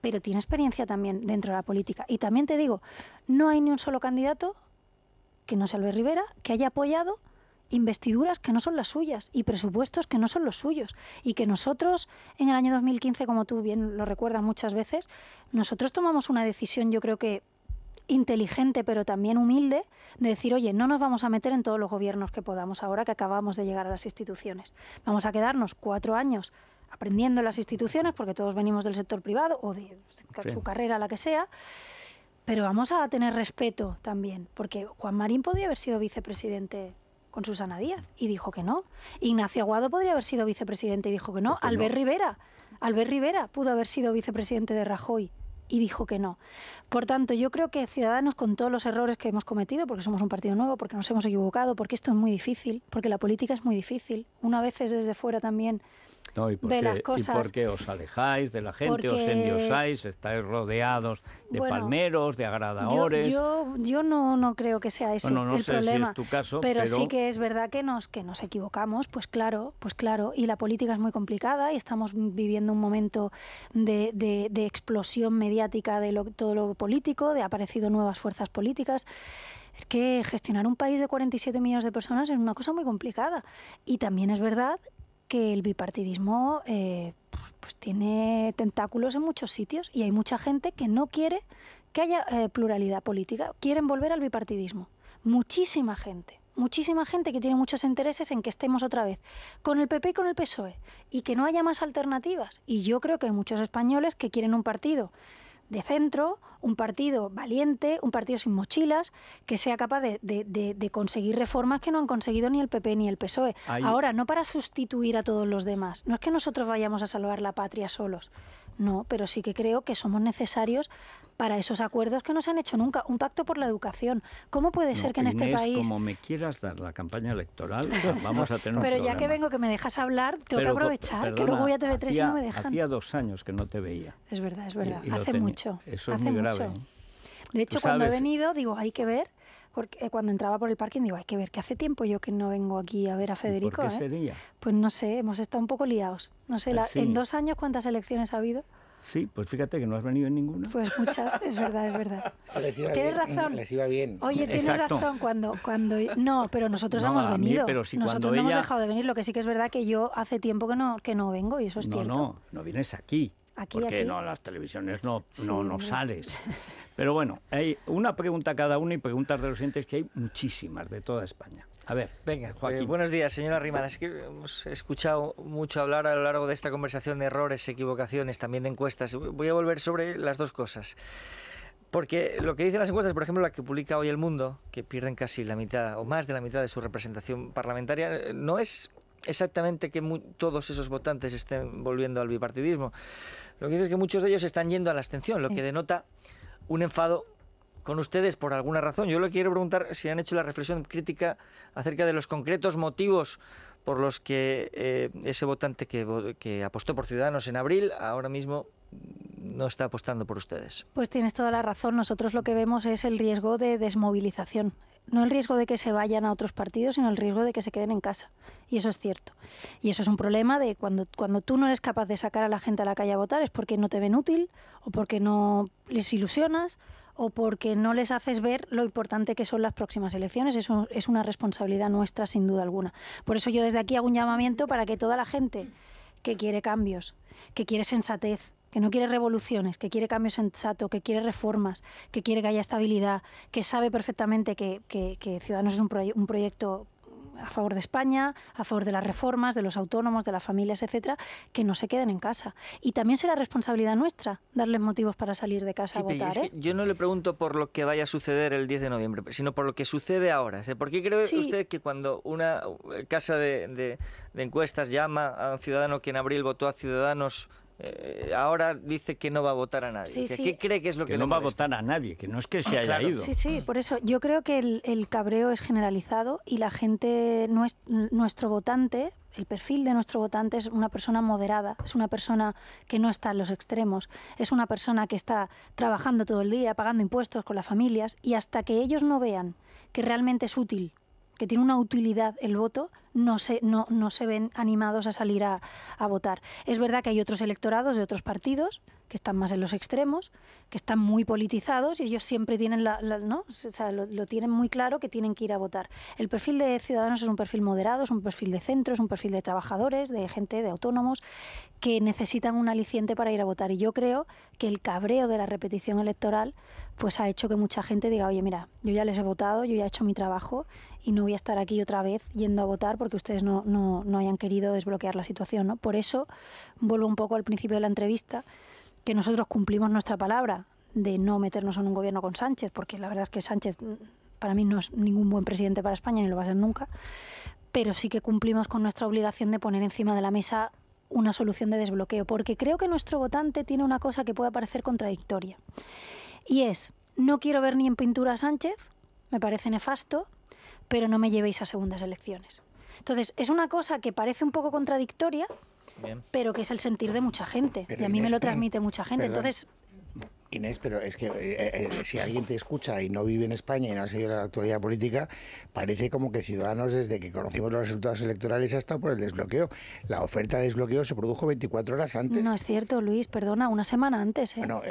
pero tiene experiencia también dentro de la política. Y también te digo, no hay ni un solo candidato que no sea Albert Rivera, que haya apoyado investiduras que no son las suyas y presupuestos que no son los suyos. Y que nosotros, en el año 2015, como tú bien lo recuerdas muchas veces, nosotros tomamos una decisión, yo creo que inteligente pero también humilde de decir, oye, no nos vamos a meter en todos los gobiernos que podamos ahora que acabamos de llegar a las instituciones. Vamos a quedarnos cuatro años aprendiendo las instituciones, porque todos venimos del sector privado o de su carrera, la que sea, pero vamos a tener respeto también, porque Juan Marín podía haber sido vicepresidente con Susana Díaz y dijo que no. Ignacio Aguado podría haber sido vicepresidente y dijo que no. Albert Rivera, Albert Rivera pudo haber sido vicepresidente de Rajoy y dijo que no. Por tanto, yo creo que Ciudadanos, con todos los errores que hemos cometido, porque somos un partido nuevo, porque nos hemos equivocado, porque esto es muy difícil, porque la política es muy difícil, una vez es desde fuera también no, ¿y por qué, ¿Y os alejáis de la gente? ¿Os endiosáis? ¿Estáis rodeados de palmeros, de agradadores? Yo, no, no creo que sea ese el problema. tu caso, pero, sí que es verdad que nos, que nos equivocamos, pues claro, pues claro. Y la política es muy complicada y estamos viviendo un momento de, explosión mediática de lo, todo lo político, de aparecido nuevas fuerzas políticas. Es que gestionar un país de 47 millones de personas es una cosa muy complicada. Y también es verdad que el bipartidismo eh, pues tiene tentáculos en muchos sitios y hay mucha gente que no quiere que haya eh, pluralidad política, quieren volver al bipartidismo. Muchísima gente, muchísima gente que tiene muchos intereses en que estemos otra vez con el PP y con el PSOE y que no haya más alternativas. Y yo creo que hay muchos españoles que quieren un partido de centro, un partido valiente, un partido sin mochilas, que sea capaz de, conseguir reformas que no han conseguido ni el PP ni el PSOE. Ahora, no para sustituir a todos los demás, no es que nosotros vayamos a salvar la patria solos, no, pero sí que creo que somos necesarios para esos acuerdos que no se han hecho nunca. Un pacto por la educación. ¿Cómo puede ser que en este país... Como me quieras dar la campaña electoral, vamos a tener... pero ya que vengo, que me dejas hablar, tengo que aprovechar, que luego voy a TV3 y no me dejan. Hacía dos años que no te veía. Es verdad, es verdad. hace mucho. Eso es muy grave. ¿eh? De hecho, cuando he venido, digo, hay que ver porque eh, cuando entraba por el parking digo, hay que ver que hace tiempo yo que no vengo aquí a ver a Federico. ¿eh? Pues no sé, hemos estado un poco liados. No sé, pues en dos años cuántas elecciones ha habido. Sí, pues fíjate que no has venido en ninguna. Pues muchas, es verdad, es verdad. Les iba tienes razón. Oye, tienes razón cuando, cuando no, pero nosotros hemos venido. nosotros no hemos dejado de venir. Lo que sí que es verdad que yo hace tiempo que no que no vengo y eso es cierto. No, no, no vienes aquí. Aquí, porque no, las televisiones no, no, no, sales. Pero bueno, hay una pregunta cada uno y preguntas de los entes que hay muchísimas de toda España. A ver, venga, eh, Joaquín. buenos días, señora Rimada. Es que hemos escuchado mucho hablar a lo largo de esta conversación de errores, equivocaciones, también de encuestas. Voy a volver sobre las dos cosas. Porque lo que dicen las encuestas, por ejemplo, la que publica hoy El Mundo, que pierden casi la mitad o más de la mitad de su representación parlamentaria, no es exactamente que todos esos votantes estén volviendo al bipartidismo. Lo que dice es que muchos de ellos están yendo a la abstención, lo que denota un enfado con ustedes por alguna razón. Yo le quiero preguntar si han hecho la reflexión crítica acerca de los concretos motivos por los que eh, ese votante que apostó por Ciudadanos en abril ahora mismo no está apostando por ustedes. Pues tienes toda la razón. Nosotros lo que vemos es el riesgo de desmovilización no el riesgo de que se vayan a otros partidos, sino el riesgo de que se queden en casa. Y eso es cierto. Y eso es un problema de cuando, cuando tú no eres capaz de sacar a la gente a la calle a votar es porque no te ven útil o porque no les ilusionas o porque no les haces ver lo importante que son las próximas elecciones. Eso es una responsabilidad nuestra, sin duda alguna. Por eso yo desde aquí hago un llamamiento para que toda la gente que quiere cambios, que quiere sensatez, que no quiere revoluciones, que quiere en sensato, que quiere reformas, que quiere que haya estabilidad, que sabe perfectamente que, Ciudadanos es un, proyecto a favor de España, a favor de las reformas, de los autónomos, de las familias, etcétera, que no se queden en casa. Y también será responsabilidad nuestra darles motivos para salir de casa a votar. ¿eh? yo no le pregunto por lo que vaya a suceder el 10 de noviembre, sino por lo que sucede ahora. ¿eh? ¿Por qué cree usted que cuando una eh, casa de, de encuestas llama a un ciudadano que en abril votó a Ciudadanos eh, ahora dice que no va a votar a nadie. Sí, cree que es lo que, no va a votar a nadie? Que no es que ah, se haya ido. Sí, sí, por eso yo creo que el, el cabreo es generalizado y la gente, nuestro votante, el perfil de nuestro votante es una persona moderada, es una persona que no está en los extremos, es una persona que está trabajando todo el día, pagando impuestos con las familias y hasta que ellos no vean que realmente es útil que tiene una utilidad el voto, no se, no, no se ven animados a salir a, votar. Es verdad que hay otros electorados de otros partidos que están más en los extremos, que están muy politizados y ellos siempre tienen la, ¿no? lo, tienen muy claro que tienen que ir a votar. El perfil de ciudadanos es un perfil moderado, es un perfil de centro, es un perfil de trabajadores, de gente, de autónomos, que necesitan un aliciente para ir a votar. Y yo creo que el cabreo de la repetición electoral pues ha hecho que mucha gente diga, oye, mira, yo ya les he votado, yo ya he hecho mi trabajo, y no voy a estar aquí otra vez yendo a votar porque ustedes no, no, no hayan querido desbloquear la situación. ¿no? Por eso vuelvo un poco al principio de la entrevista, que nosotros cumplimos nuestra palabra de no meternos en un gobierno con Sánchez, porque la verdad es que Sánchez mm, para mí no es ningún buen presidente para España, ni lo va a ser nunca, pero sí que cumplimos con nuestra obligación de poner encima de la mesa una solución de desbloqueo, porque creo que nuestro votante tiene una cosa que puede parecer contradictoria, y es, no quiero ver ni en pintura a Sánchez, me parece nefasto, pero no me llevéis a segundas elecciones. Entonces, es una cosa que parece un poco contradictoria, pero que es el sentir de mucha gente. y a mí me lo transmite mucha gente. Entonces, Inés, pero es que eh, eh, eh, si alguien te escucha y no vive en España y no ha seguido la actualidad política, parece como que Ciudadanos, desde que conocimos los resultados electorales, ha estado por el desbloqueo. La oferta de desbloqueo se produjo 24 horas antes. No es cierto, Luis, perdona, una semana antes. ¿eh? Bueno,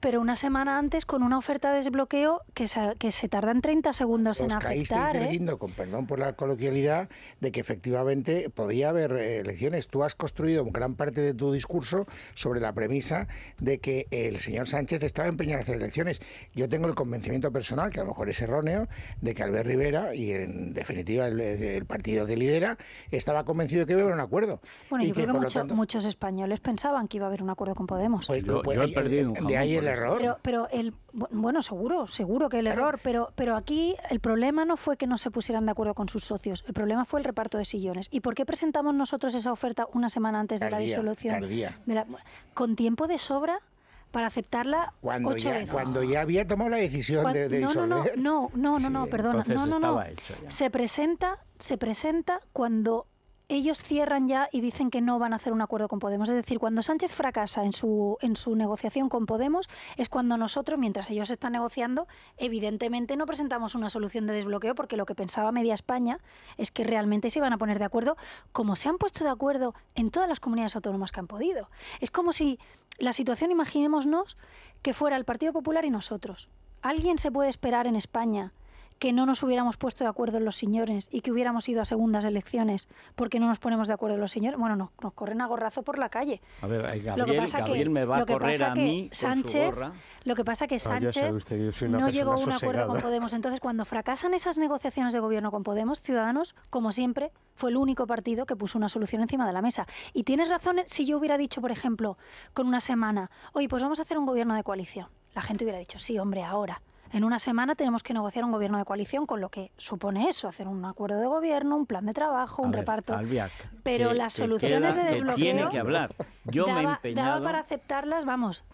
pero, una semana antes con una oferta de desbloqueo que se, que se tardan 30 segundos en afectar. lindo, con perdón por la coloquialidad, de que efectivamente podía haber elecciones. Tú has construido gran parte de tu discurso sobre la premisa de que el señor Sánchez estaba empeñado en hacer elecciones. Yo tengo el convencimiento personal, que a lo mejor es erróneo, de que Albert Rivera y en definitiva el, partido que lidera estaba convencido de que iba a haber un acuerdo. Bueno, yo creo que muchos españoles pensaban que iba a haber un acuerdo con Podemos. Pues, pues, de, ahí el error. Pero, el bueno, seguro, seguro que el error, pero pero aquí el problema no fue que no se pusieran de acuerdo con sus socios, el problema fue el reparto de sillones. ¿Y por qué presentamos nosotros esa oferta una semana antes de la disolución? con tiempo de sobra para aceptarla cuando ya, Cuando ya había tomado la decisión de, no, No, no, no, no, no, perdona. No, no, no. Se presenta, se presenta cuando ellos cierran ya y dicen que no van a hacer un acuerdo con Podemos. Es decir, cuando Sánchez fracasa en su, en su negociación con Podemos, es cuando nosotros, mientras ellos están negociando, evidentemente no presentamos una solución de desbloqueo, porque lo que pensaba media España es que realmente se iban a poner de acuerdo, como se han puesto de acuerdo en todas las comunidades autónomas que han podido. Es como si la situación, imaginémonos, que fuera el Partido Popular y nosotros. ¿Alguien se puede esperar en España? que no nos hubiéramos puesto de acuerdo los señores y que hubiéramos ido a segundas elecciones porque no nos ponemos de acuerdo los señores, bueno, nos, corren a gorrazo por la calle. A ver, Gabriel, eh, lo que pasa Gabriel me va a correr a mí Lo que pasa que ah, Sánchez no llegó a un acuerdo con Podemos. Entonces, cuando fracasan esas negociaciones de gobierno con Podemos, Ciudadanos, como siempre, fue el único partido que puso una solución encima de la mesa. Y tienes razón si yo hubiera dicho, por ejemplo, con una semana, oye, pues vamos a hacer un gobierno de coalición. La gente hubiera dicho, sí, hombre, ahora. En una semana tenemos que negociar un gobierno de coalición, con lo que supone eso, hacer un acuerdo de gobierno, un plan de trabajo, un reparto. Pero las soluciones de desbloqueo... tiene que hablar. Yo daba, me empeñado... daba para aceptarlas, vamos,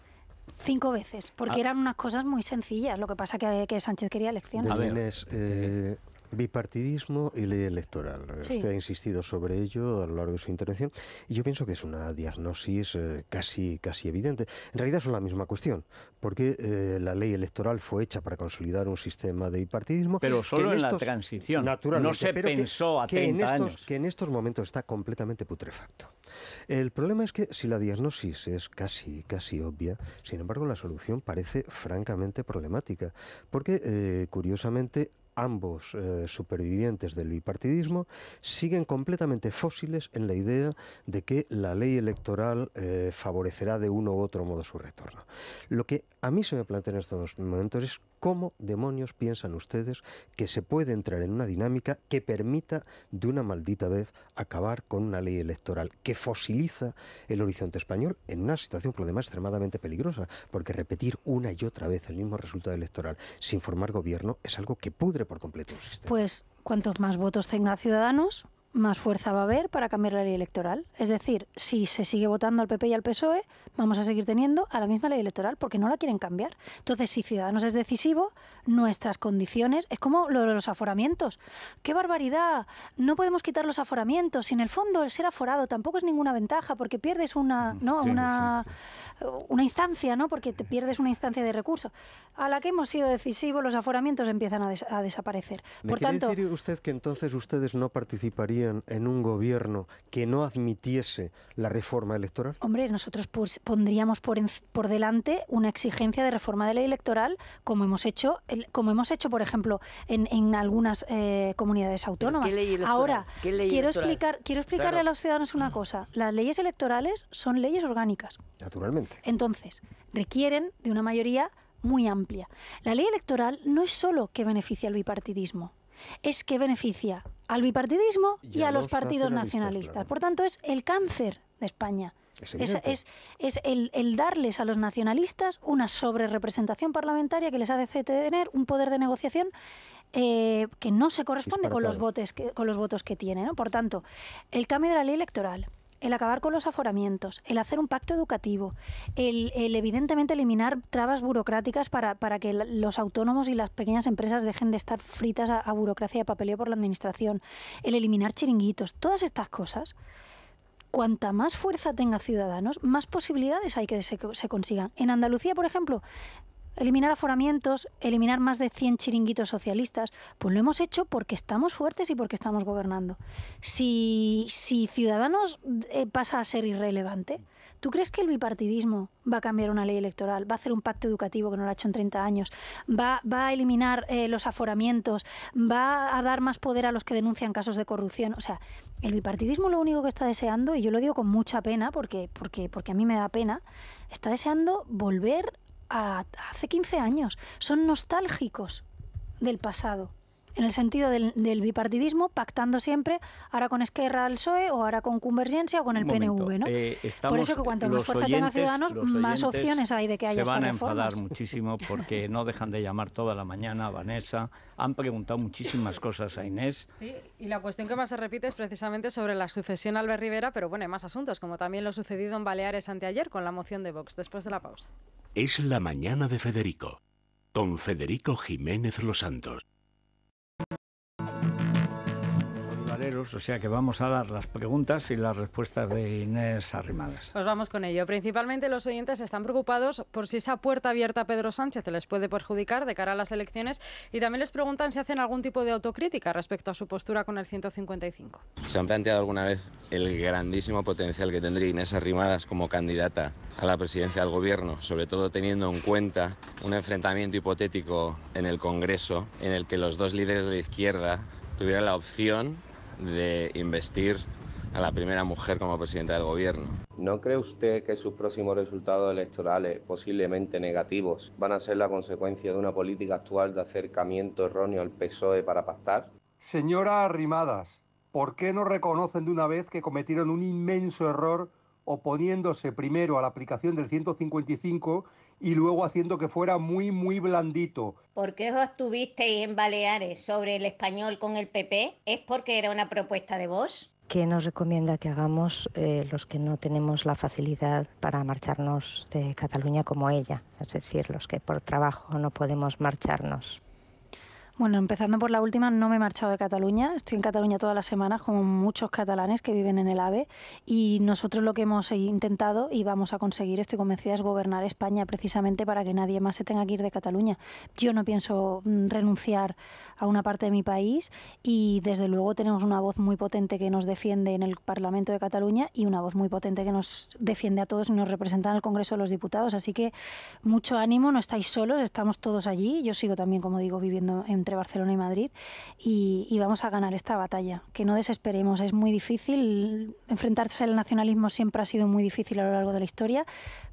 Cinco veces, porque ah. eran unas cosas muy sencillas. Lo que pasa que, que Sánchez quería elecciones. Eh, Bipartidismo y ley electoral. Usted ha insistido sobre ello a lo largo de su intervención y yo pienso que es una diagnosis eh, casi, casi evidente. En realidad son la misma cuestión, porque eh, la ley electoral fue hecha para consolidar un sistema de bipartidismo. Pero solo en, la transición. no se pensó a 30 en estos, años. Que en estos momentos está completamente putrefacto. El problema es que si la diagnosis es casi, casi obvia, sin embargo la solución parece francamente problemática, porque eh, curiosamente ambos eh, supervivientes del bipartidismo, siguen completamente fósiles en la idea de que la ley electoral eh, favorecerá de uno u otro modo su retorno. Lo que a mí se me plantea en estos momentos es cómo demonios piensan ustedes que se puede entrar en una dinámica que permita de una maldita vez acabar con una ley electoral que fosiliza el horizonte español en una situación por lo demás extremadamente peligrosa, porque repetir una y otra vez el mismo resultado electoral sin formar gobierno es algo que pudre por completo un sistema. Pues ¿cuántos más votos tenga Ciudadanos, más fuerza va a haber para cambiar la ley electoral. Es decir, si se sigue votando al PP y al PSOE, vamos a seguir teniendo a la misma ley electoral porque no la quieren cambiar. Entonces, si Ciudadanos es decisivo, nuestras condiciones es como lo de los aforamientos. ¡Qué barbaridad! No podemos quitar los aforamientos. Si en el fondo el ser aforado tampoco es ninguna ventaja porque pierdes una, mm, ¿no? una, una instancia, ¿no? porque te pierdes una instancia de recursos. A la que hemos sido decisivos, los aforamientos empiezan a, desaparecer. Por tanto, decir usted que entonces ustedes no participarían en un gobierno que no admitiese la reforma electoral? Hombre, nosotros pues pondríamos por, delante una exigencia de reforma de ley electoral, como hemos hecho, como hemos hecho, por ejemplo, en, algunas eh, comunidades autónomas. Ahora, quiero explicar, quiero explicarle a los ciudadanos una cosa. Las leyes electorales son leyes orgánicas. Naturalmente. Entonces, requieren de una mayoría muy amplia. La ley electoral no es solo que beneficia al bipartidismo es que beneficia al bipartidismo y, a, los, partidos nacionalistas. Por tanto, es el cáncer de España. Es, el, darles a los nacionalistas una sobrerepresentación parlamentaria que les hace tener un poder de negociación eh, que no se corresponde con los, votos que, con los votos que tiene. Por tanto, el cambio de la ley electoral, el acabar con los aforamientos, el hacer un pacto educativo, el, evidentemente eliminar trabas burocráticas para, para, que los autónomos y las pequeñas empresas dejen de estar fritas a, burocracia y papeleo por la administración, el eliminar chiringuitos, todas estas cosas cuanta más fuerza tenga Ciudadanos, más posibilidades hay que se, consigan. En Andalucía, por ejemplo, eliminar aforamientos, eliminar más de 100 chiringuitos socialistas, pues lo hemos hecho porque estamos fuertes y porque estamos gobernando. Si, si Ciudadanos eh, pasa a ser irrelevante, ¿tú crees que el bipartidismo va a cambiar una ley electoral, va a hacer un pacto educativo que no lo ha hecho en 30 años, va, va a eliminar eh, los aforamientos, va a dar más poder a los que denuncian casos de corrupción? O sea, el bipartidismo lo único que está deseando, y yo lo digo con mucha pena porque, porque, porque a mí me da pena, está deseando volver hace 15 años. Son nostálgicos del pasado en el sentido del, bipartidismo, pactando siempre, ahora con Esquerra al PSOE o ahora con Convergencia o con el PNV, ¿no? Eh, Por eso que cuanto más fuerza tenga Ciudadanos, más opciones hay de que haya Se van a enfadar muchísimo porque no dejan de llamar toda la mañana a Vanessa, han preguntado muchísimas cosas a Inés. Sí, y la cuestión que más se repite es precisamente sobre la sucesión a Albert Rivera, pero bueno, hay más asuntos, como también lo sucedido en Baleares anteayer con la moción de Vox, después de la pausa. Es la mañana de Federico, con Federico Jiménez Los Santos. o sea que vamos a dar las preguntas y las respuestas de Inés Arrimadas. Pues vamos con ello. Principalmente los oyentes están preocupados por si esa puerta abierta a Pedro Sánchez les puede perjudicar de cara a las elecciones y también les preguntan si hacen algún tipo de autocrítica respecto a su postura con el 155. ¿Se han planteado alguna vez el grandísimo potencial que tendría Inés Arrimadas como candidata a la presidencia del gobierno, sobre todo teniendo en cuenta un enfrentamiento hipotético en el Congreso en el que los dos líderes de la izquierda tuvieran la opción de investir a la primera mujer como presidenta del gobierno. ¿No cree usted que sus próximos resultados electorales, posiblemente negativos, van a ser la consecuencia de una política actual de acercamiento erróneo al PSOE para pactar? Señora Arrimadas, ¿por qué no reconocen de una vez que cometieron un inmenso error oponiéndose primero a la aplicación del 155 y luego haciendo que fuera muy, muy blandito. ¿Por qué os tuvisteis en Baleares sobre el español con el PP? ¿Es porque era una propuesta de vos? ¿Qué nos recomienda que hagamos eh, los que no tenemos la facilidad para marcharnos de Cataluña como ella? Es decir, los que por trabajo no podemos marcharnos. Bueno, empezando por la última, no me he marchado de Cataluña. Estoy en Cataluña todas las semanas, como muchos catalanes que viven en el AVE. Y nosotros lo que hemos intentado y vamos a conseguir, estoy convencida, es gobernar España precisamente para que nadie más se tenga que ir de Cataluña. Yo no pienso mm, renunciar a una parte de mi país y desde luego tenemos una voz muy potente que nos defiende en el Parlamento de Cataluña y una voz muy potente que nos defiende a todos y nos representa en el Congreso de los Diputados. Así que mucho ánimo, no estáis solos, estamos todos allí. Yo sigo también, como digo, viviendo entre Barcelona y Madrid y, y vamos a ganar esta batalla. Que no desesperemos, es muy difícil. Enfrentarse al nacionalismo siempre ha sido muy difícil a lo largo de la historia,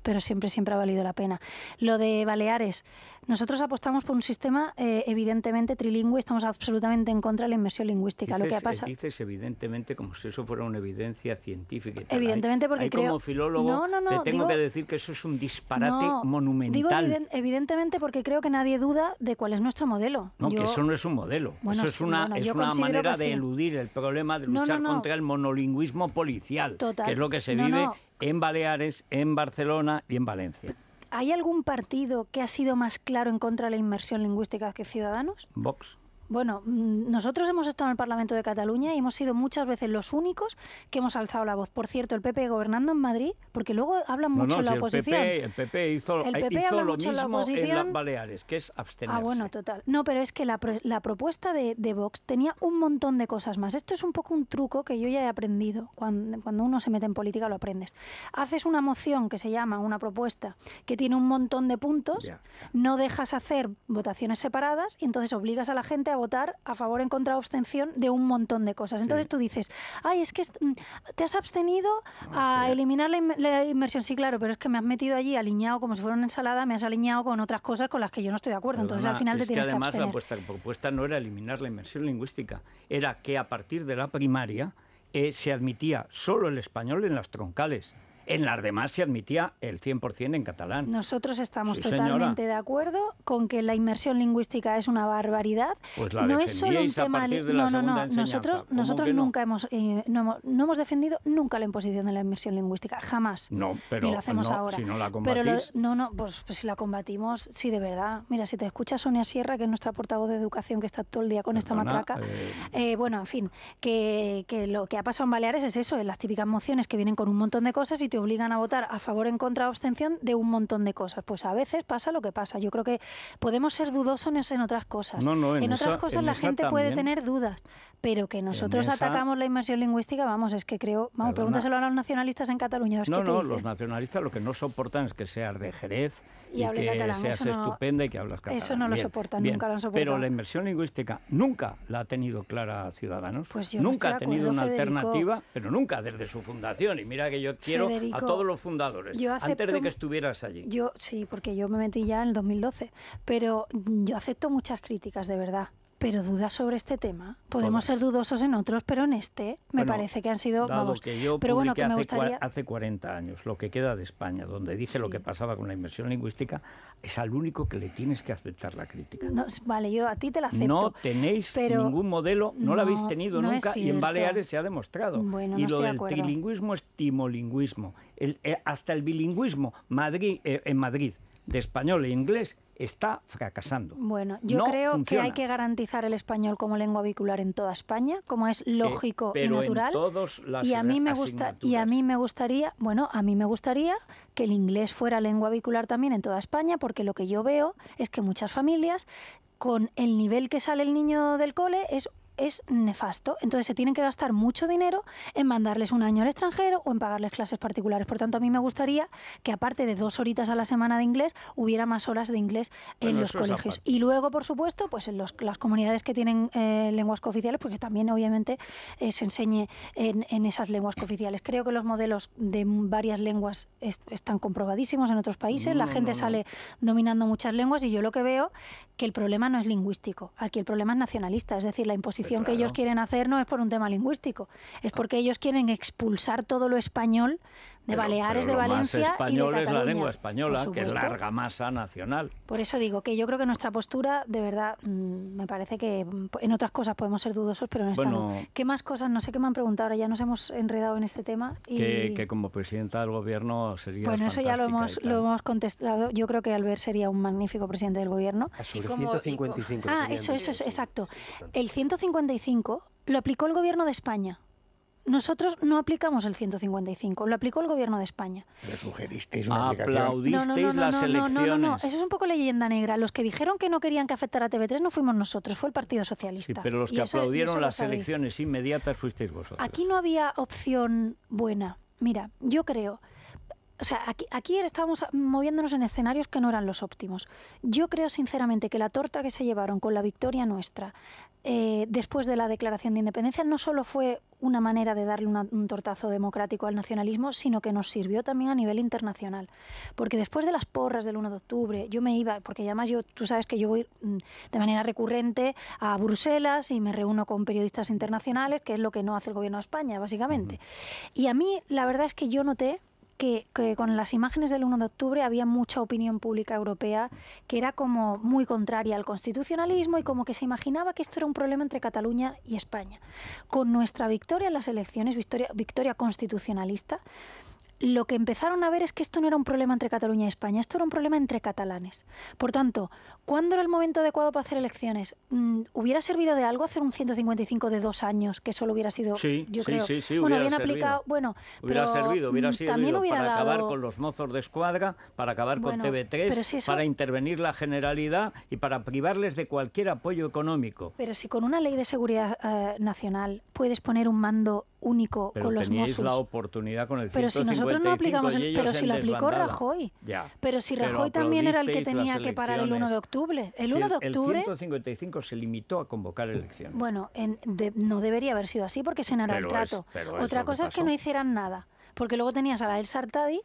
pero siempre, siempre ha valido la pena. Lo de Baleares, nosotros apostamos por un sistema eh, evidentemente trilingüe, estamos absolutamente en contra de la inmersión lingüística. lo que eh, pasa... dices evidentemente como si eso fuera una evidencia científica. Evidentemente porque creo... como filólogo no, te tengo que decir que eso es un disparate monumental. evidentemente porque creo que nadie duda de cuál es nuestro modelo. No, que eso no es un modelo. eso es una, manera de eludir el problema de luchar contra el monolingüismo policial, Total. que es lo que se vive en Baleares, en Barcelona y en Valencia. ¿Hay algún partido que ha sido más claro en contra de la inmersión lingüística que Ciudadanos? Vox. Bueno, mm, nosotros hemos estado en el Parlamento de Cataluña y hemos sido muchas veces los únicos que hemos alzado la voz. Por cierto, el PP gobernando en Madrid, porque luego hablan mucho la oposición. El PP, el PP hizo, hizo lo mismo en las Baleares, que es abstenerse. Ah, bueno, total. No, pero es que la, propuesta de, Vox tenía un montón de cosas más. Esto es un poco un truco que yo ya he aprendido. Cuando, uno se mete en política lo aprendes. Haces una moción que se llama una propuesta que tiene un montón de puntos, no dejas hacer votaciones separadas y entonces obligas a la gente a votar a favor, en contra, abstención de un montón de cosas. Entonces tú dices, ay, es que mm, te has abstenido a eliminar la, inmersión. Sí, claro, pero es que me has metido allí alineado como si fuera una ensalada, me has alineado con otras cosas con las que yo no estoy de acuerdo. Entonces al final te tienes que, que Además, la propuesta no era eliminar la inmersión lingüística, era que a partir de la primaria eh, se admitía solo el español en las troncales. En las demás se admitía el 100% en catalán. Nosotros estamos totalmente de acuerdo con que la inmersión lingüística es una barbaridad. Pues no es solo un tema No, no, no. Nosotros, nosotros nunca eh, hemos, no hemos, defendido nunca la imposición de la inmersión lingüística, jamás. No, pero lo hacemos ahora. Pero no, no, pues, pues, si la combatimos, sí de verdad. Mira, si te escucha Sonia Sierra, que es nuestra portavoz de educación que está todo el día con esta matraca, eh. Eh, bueno, en fin, que, lo que ha pasado en Baleares es eso, en las típicas mociones que vienen con un montón de cosas y obligan a votar a favor, en contra, abstención de un montón de cosas. Pues a veces pasa lo que pasa. Yo creo que podemos ser dudosos en otras cosas. en, otras cosas la gente puede tener dudas, pero que nosotros atacamos la inmersión lingüística, vamos, es que creo, vamos, pregúntaselo a los nacionalistas en Cataluña. No, no, los nacionalistas lo que no soportan es que seas de Jerez y, que seas estupenda y que hablas catalán. Eso no lo soportan, nunca lo han soportado. Pero la inmersión lingüística nunca la ha tenido clara Ciudadanos. Pues nunca ha tenido una alternativa, pero nunca desde su fundación. Y mira que yo quiero a todos los fundadores, antes de que estuvieras allí. Yo sí, porque yo me metí ya en el 2012, pero yo acepto muchas críticas, de verdad pero dudas sobre este tema. Podemos ser dudosos en otros, pero en este me parece que han sido... pero bueno, que me hace, gustaría... hace 40 años, lo que queda de España, donde dije lo que pasaba con la inversión lingüística, es al único que le tienes que aceptar la crítica. vale, yo a ti te la acepto. No tenéis ningún modelo, no, lo habéis tenido nunca y en Baleares se ha demostrado. y lo del trilingüismo es timolingüismo, eh, hasta el bilingüismo eh, en Madrid, de español e inglés, está fracasando. Bueno, yo creo que hay que garantizar el español como lengua vehicular en toda España, como es eh, lógico y natural. y a mí me gusta y a mí me gustaría, bueno, a mí me gustaría que el inglés fuera lengua vehicular también en toda España, porque lo que yo veo es que muchas familias con el nivel que sale el niño del cole es es nefasto. Entonces se tienen que gastar mucho dinero en mandarles un año al extranjero o en pagarles clases particulares. Por tanto, a mí me gustaría que aparte de dos horitas a la semana de inglés, hubiera más horas de inglés en los colegios. Y luego, por supuesto, pues en los, las comunidades que tienen eh, lenguas cooficiales, porque también obviamente eh, se enseñe en, esas lenguas cooficiales. Creo que los modelos de varias lenguas están comprobadísimos en otros países. la gente sale dominando muchas lenguas y yo lo que veo que el problema no es lingüístico, aquí el problema es nacionalista, es decir, la imposición que ellos quieren hacer no es por un tema lingüístico, es porque ellos quieren expulsar todo lo español de Baleares, de Valencia. español es la lengua española, que es la masa nacional. Por eso digo que yo creo que nuestra postura, de verdad, mm, me parece que en otras cosas podemos ser dudosos, pero en esta no. ¿Qué más cosas? No sé qué me han preguntado, ahora ya nos hemos enredado en este tema. Y... Que, como presidenta del gobierno sería. Bueno, eso ya lo hemos, lo hemos contestado. Yo creo que Albert sería un magnífico presidente del gobierno. 155. Ah, ah eso, eso, exacto. El 155 lo aplicó el gobierno de España. Nosotros no aplicamos el 155, lo aplicó el gobierno de España. Le sugeristeis una Aplaudisteis no, no, las elecciones. No, no, no, eso es un poco leyenda negra. Los que dijeron que no querían que afectara a TV3 no fuimos nosotros, fue el Partido Socialista. pero los que aplaudieron las elecciones inmediatas fuisteis vosotros. Aquí no había opción buena. Mira, yo creo o sea, aquí, estábamos moviéndonos en escenarios que no eran los óptimos. Yo creo sinceramente que la torta que se llevaron con la victoria nuestra eh, después de la declaración de independencia no solo fue una manera de darle un tortazo democrático al nacionalismo, sino que nos sirvió también a nivel internacional. Porque después de las porras del 1 de octubre, yo me iba, porque además yo, tú sabes que yo voy mm, de manera recurrente a Bruselas y me reúno con periodistas internacionales, que es lo que no hace el gobierno de España, básicamente. Y a mí, la verdad es que yo noté que, con las imágenes del 1 de octubre había mucha opinión pública europea que era como muy contraria al constitucionalismo y como que se imaginaba que esto era un problema entre Cataluña y España. Con nuestra victoria en las elecciones, victoria, victoria constitucionalista, lo que empezaron a ver es que esto no era un problema entre Cataluña y España, esto era un problema entre catalanes. Por tanto, ¿cuándo era el momento adecuado para hacer elecciones? Mm, ¿Hubiera servido de algo hacer un 155 de dos años, que solo hubiera sido, sí, yo sí, creo, sí, bueno, bien aplicado, bueno, hubiera servido, hubiera mm, sido para acabar con los mozos de escuadra, para acabar con TV3, para intervenir la generalidad y para privarles de cualquier apoyo económico. Pero si con una ley de seguridad eh, nacional puedes poner un mando único con los Mossos. la oportunidad Pero si nosotros no aplicamos, pero si lo aplicó Rajoy. pero si Rajoy también era el que tenía que parar el 1 de octubre. El 1 de octubre. El 155 se limitó a convocar elecciones. Bueno, no debería haber sido así porque se narró el trato. Otra cosa es que no hicieran nada, porque luego tenías a la El Sartadi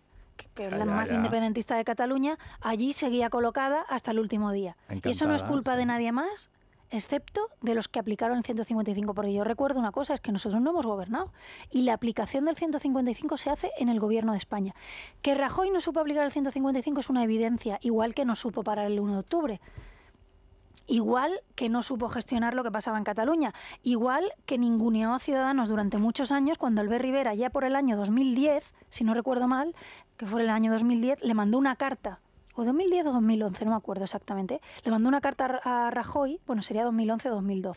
que es la más independentista de Cataluña, allí seguía colocada hasta el último día. ¿Y eso no es culpa de nadie más? excepto de los que aplicaron el 155, porque yo recuerdo una cosa, es que nosotros no hemos gobernado y la aplicación del 155 se hace en el gobierno de España. Que Rajoy no supo aplicar el 155 es una evidencia, igual que no supo parar el 1 de octubre. Igual que no supo gestionar lo que pasaba en Cataluña, igual que ninguneó a Ciudadanos durante muchos años cuando Albert Rivera, ya por el año 2010, si no recuerdo mal, que fue el año 2010, le mandó una carta o 2010 o 2011, no me acuerdo exactamente, le mandó una carta a Rajoy, bueno, sería 2011-2012,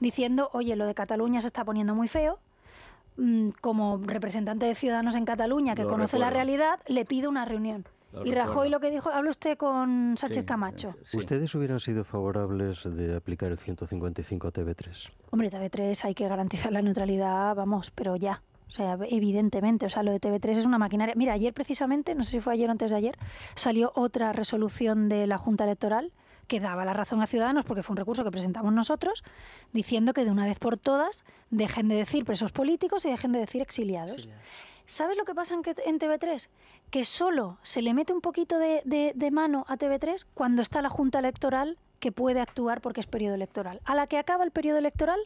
diciendo, oye, lo de Cataluña se está poniendo muy feo, mm, como representante de Ciudadanos en Cataluña, que conoce la realidad, le pido una reunión. y Rajoy lo que dijo, habla usted con Sánchez Camacho. Eh, ¿Ustedes hubieran sido favorables de aplicar el 155 TV3? Hombre, TV3 hay que garantizar la neutralidad, vamos, pero ya. O sea, evidentemente, o sea, lo de TV3 es una maquinaria. Mira, ayer precisamente, no sé si fue ayer o antes de ayer, salió otra resolución de la Junta Electoral que daba la razón a Ciudadanos, porque fue un recurso que presentamos nosotros, diciendo que de una vez por todas dejen de decir presos políticos y dejen de decir exiliados. ¿Sabes lo que pasa en, TV3? Que solo se le mete un poquito de mano a TV3 cuando está la Junta Electoral que puede actuar porque es periodo electoral. A la que acaba el periodo electoral,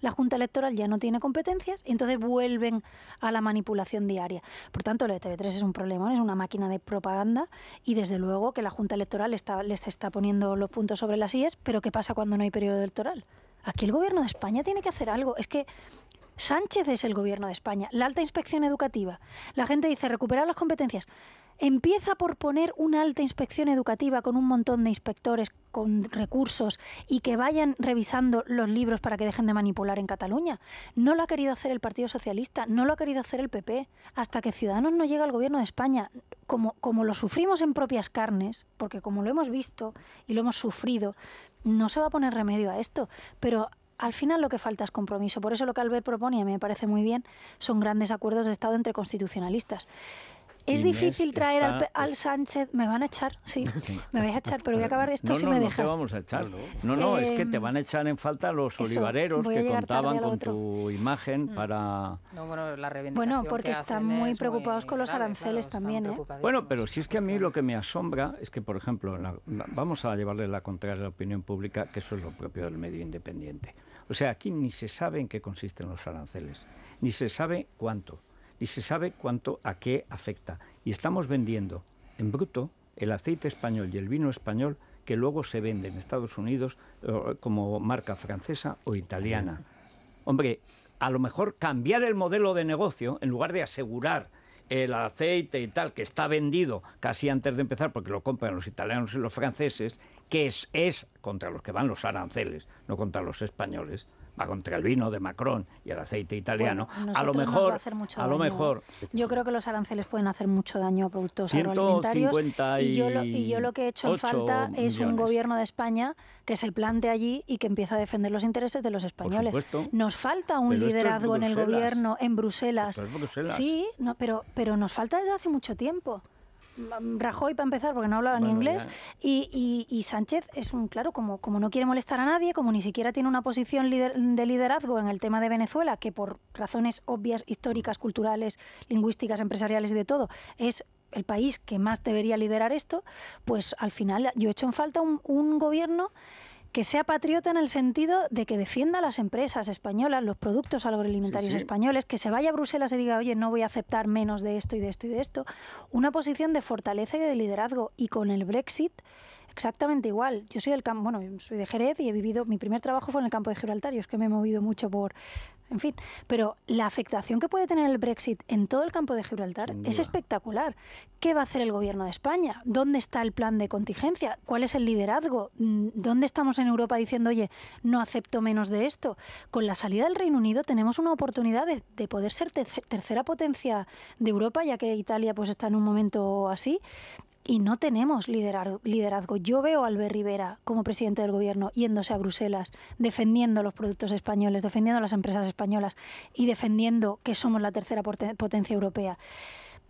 la Junta Electoral ya no tiene competencias y entonces vuelven a la manipulación diaria. Por tanto, el etv 3 es un problema, es una máquina de propaganda y desde luego que la Junta Electoral está, les está poniendo los puntos sobre las IES, pero ¿qué pasa cuando no hay periodo electoral? Aquí el gobierno de España tiene que hacer algo. Es que Sánchez es el gobierno de España, la alta inspección educativa. La gente dice recuperar las competencias empieza por poner una alta inspección educativa con un montón de inspectores con recursos y que vayan revisando los libros para que dejen de manipular en Cataluña. No lo ha querido hacer el Partido Socialista, no lo ha querido hacer el PP. Hasta que Ciudadanos no llega al gobierno de España, como, como lo sufrimos en propias carnes, porque como lo hemos visto y lo hemos sufrido, no se va a poner remedio a esto. Pero al final lo que falta es compromiso. Por eso lo que Albert propone, y a mí me parece muy bien, son grandes acuerdos de Estado entre constitucionalistas. Es difícil traer al, pues Sánchez. Me van a echar, sí. Me vais a echar, pero voy a acabar esto si me me no dejas. No, vamos a echar. No, no, es que te em, van a echar en falta los olivareros que contaban con tu imagen mm. para. bueno, la Bueno, porque están muy preocupados con los aranceles también. ¿eh? Bueno, pero si es que a mí lo que me asombra es que, por ejemplo, vamos a llevarle la contraria a la opinión pública, que eso es lo propio del medio independiente. O sea, aquí ni se sabe en qué consisten los aranceles, ni se sabe cuánto y se sabe cuánto a qué afecta. Y estamos vendiendo en bruto el aceite español y el vino español que luego se vende en Estados Unidos eh, como marca francesa o italiana. Hombre, a lo mejor cambiar el modelo de negocio en lugar de asegurar el aceite y tal que está vendido casi antes de empezar porque lo compran los italianos y los franceses, que es, es contra los que van los aranceles, no contra los españoles contra el vino de Macron y el aceite italiano, a lo mejor, a, lo mejor. Yo creo que los aranceles pueden hacer mucho daño a productos agroalimentarios y yo, lo, que he hecho en falta es un gobierno de España que se plante allí y que empiece a defender los intereses de los españoles. nos falta un liderazgo en, el gobierno en Bruselas. Bruselas. Sí, no, pero pero nos falta desde hace mucho tiempo. Mm, Rajoy para empezar, porque no hablaba ni inglés, y, y, Sánchez es un, claro, como, como no quiere molestar a nadie, como ni siquiera tiene una posición de liderazgo en el tema de Venezuela, que por razones obvias, históricas, mm. culturales, lingüísticas, empresariales y de todo, es el país que más debería liderar esto, pues al final yo he hecho en falta un gobierno que sea patriota en el sentido de que defienda a las empresas españolas, los productos agroalimentarios españoles, que se vaya a Bruselas y diga, oye, no voy a aceptar menos de esto y de esto y de esto. Una posición de fortaleza y de liderazgo. Y con el Brexit, exactamente igual. Yo soy del bueno, soy de Jerez y he vivido, mi primer trabajo fue en el campo de Gibraltar, y es que me he movido mucho por, en fin. Pero la afectación que puede tener el Brexit en todo el campo de Gibraltar es espectacular. ¿Qué va a hacer el gobierno de España? ¿Dónde está el plan de contingencia? ¿Cuál es el liderazgo? Mm, ¿Dónde estamos en Europa diciendo, oye, no acepto menos de esto? Con la salida del Reino Unido tenemos una oportunidad de, poder ser tercera potencia de Europa, ya que Italia pues está en un momento así y no tenemos liderazgo. Yo veo a Albert Rivera como presidente del gobierno yéndose a Bruselas, defendiendo los productos españoles, defendiendo las empresas españolas y defendiendo que somos la tercera potencia europea.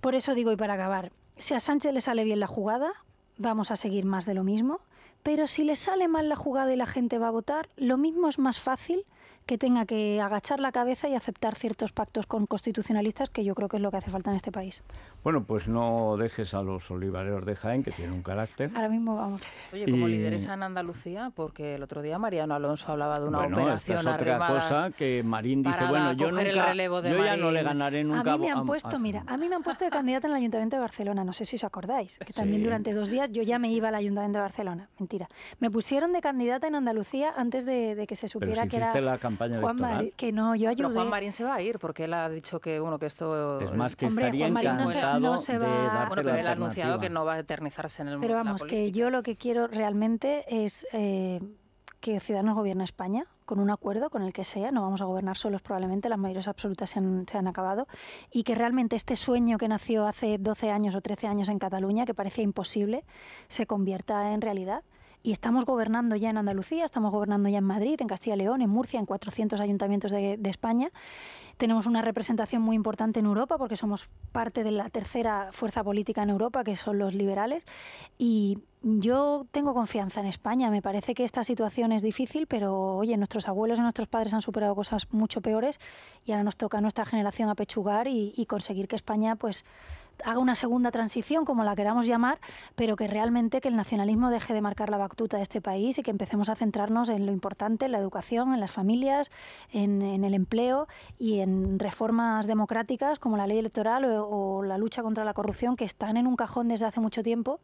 Por eso digo, y para acabar, si a Sánchez le sale bien la jugada, vamos a seguir más de lo mismo, pero si le sale mal la jugada y la gente va a votar, lo mismo es más fácil que tenga que agachar la cabeza y aceptar ciertos pactos con constitucionalistas, que yo creo que es lo que hace falta en este país. Bueno, pues no dejes a los olivareros de Jaén, que tienen un carácter. Ahora mismo vamos. Oye, como lideresa en Andalucía, porque el otro día Mariano Alonso hablaba de una operación esta es otra cosa que Marín dice, bueno, yo, nunca, yo ya no le ganaré nunca. A mí me han puesto, mira, a mí me han puesto de candidata en el Ayuntamiento de Barcelona, no sé si os acordáis, que también durante dos días yo ya me iba al Ayuntamiento de Barcelona, mentira. Me pusieron de candidata en Andalucía antes de, que se supiera que era... Juan Marín, que no, yo se va a ir porque él ha dicho que bueno que esto es más que Hombre, estaría no se, bueno, pero él ha anunciado que no va a eternizarse en el mundo. Pero vamos, que yo lo que quiero realmente es eh, que Ciudadanos gobierne España con un acuerdo con el que sea, no vamos a gobernar solos probablemente, las mayores absolutas se han, se han, acabado, y que realmente este sueño que nació hace 12 años o 13 años en Cataluña, que parecía imposible, se convierta en realidad y estamos gobernando ya en Andalucía, estamos gobernando ya en Madrid, en Castilla y León, en Murcia, en 400 ayuntamientos de, España. Tenemos una representación muy importante en Europa porque somos parte de la tercera fuerza política en Europa, que son los liberales. Y yo tengo confianza en España. Me parece que esta situación es difícil, pero oye, nuestros abuelos y nuestros padres han superado cosas mucho peores y ahora nos toca a nuestra generación apechugar y, y conseguir que España pues haga una segunda transición, como la queramos llamar, pero que realmente que el nacionalismo deje de marcar la batuta de este país y que empecemos a centrarnos en lo importante, en la educación, en las familias, en, el empleo y en reformas democráticas como la ley electoral o, o la lucha contra la corrupción que están en un cajón desde hace mucho tiempo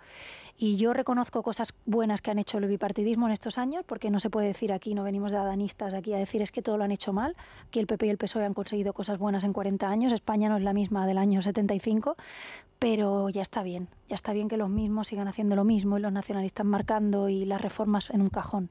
y yo reconozco cosas buenas que han hecho el bipartidismo en estos años, porque no se puede decir aquí, no venimos de adanistas aquí a decir es que todo lo han hecho mal, que el PP y el PSOE han conseguido cosas buenas en 40 años, España no es la misma del año 75, pero ya está bien, ya está bien que los mismos sigan haciendo lo mismo y los nacionalistas marcando y las reformas en un cajón.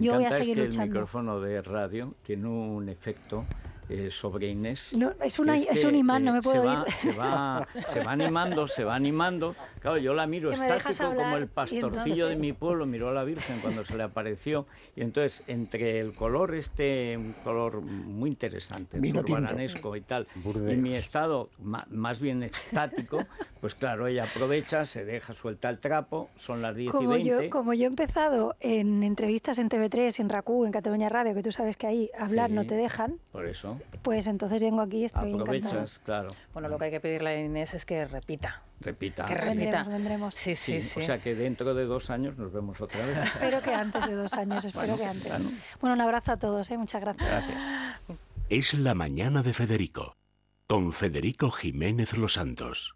yo voy a seguir que luchando. el micrófono de radio tiene un efecto eh, sobre Inés. es, una, es, un imán, no eh, me puedo se Va, se, va, animando, se va animando. Claro, yo la miro estático como el pastorcillo de mi pueblo miró a la Virgen cuando se le apareció. Y entonces, entre el color este, un color muy interesante, urbananesco y tal, y mi estado más bien estático, pues claro, ella aprovecha, se deja suelta el trapo, son las 10 como y 20. Yo, como yo he empezado en entrevistas en TV3, en RACU, en Cataluña Radio, que tú sabes que ahí hablar no te dejan. Por eso. Pues entonces vengo aquí y estoy Aprovechas, claro. Bueno, lo que hay que pedirle a Inés es que repita. Repita. Que repita. Vendremos, vendremos. Sí, sí, sí, O sea que dentro de dos años nos vemos otra vez. espero que antes de dos años, espero que antes. Bueno, un abrazo a todos, ¿eh? muchas gracias. Gracias. Es la mañana de Federico, con Federico Jiménez Los Santos.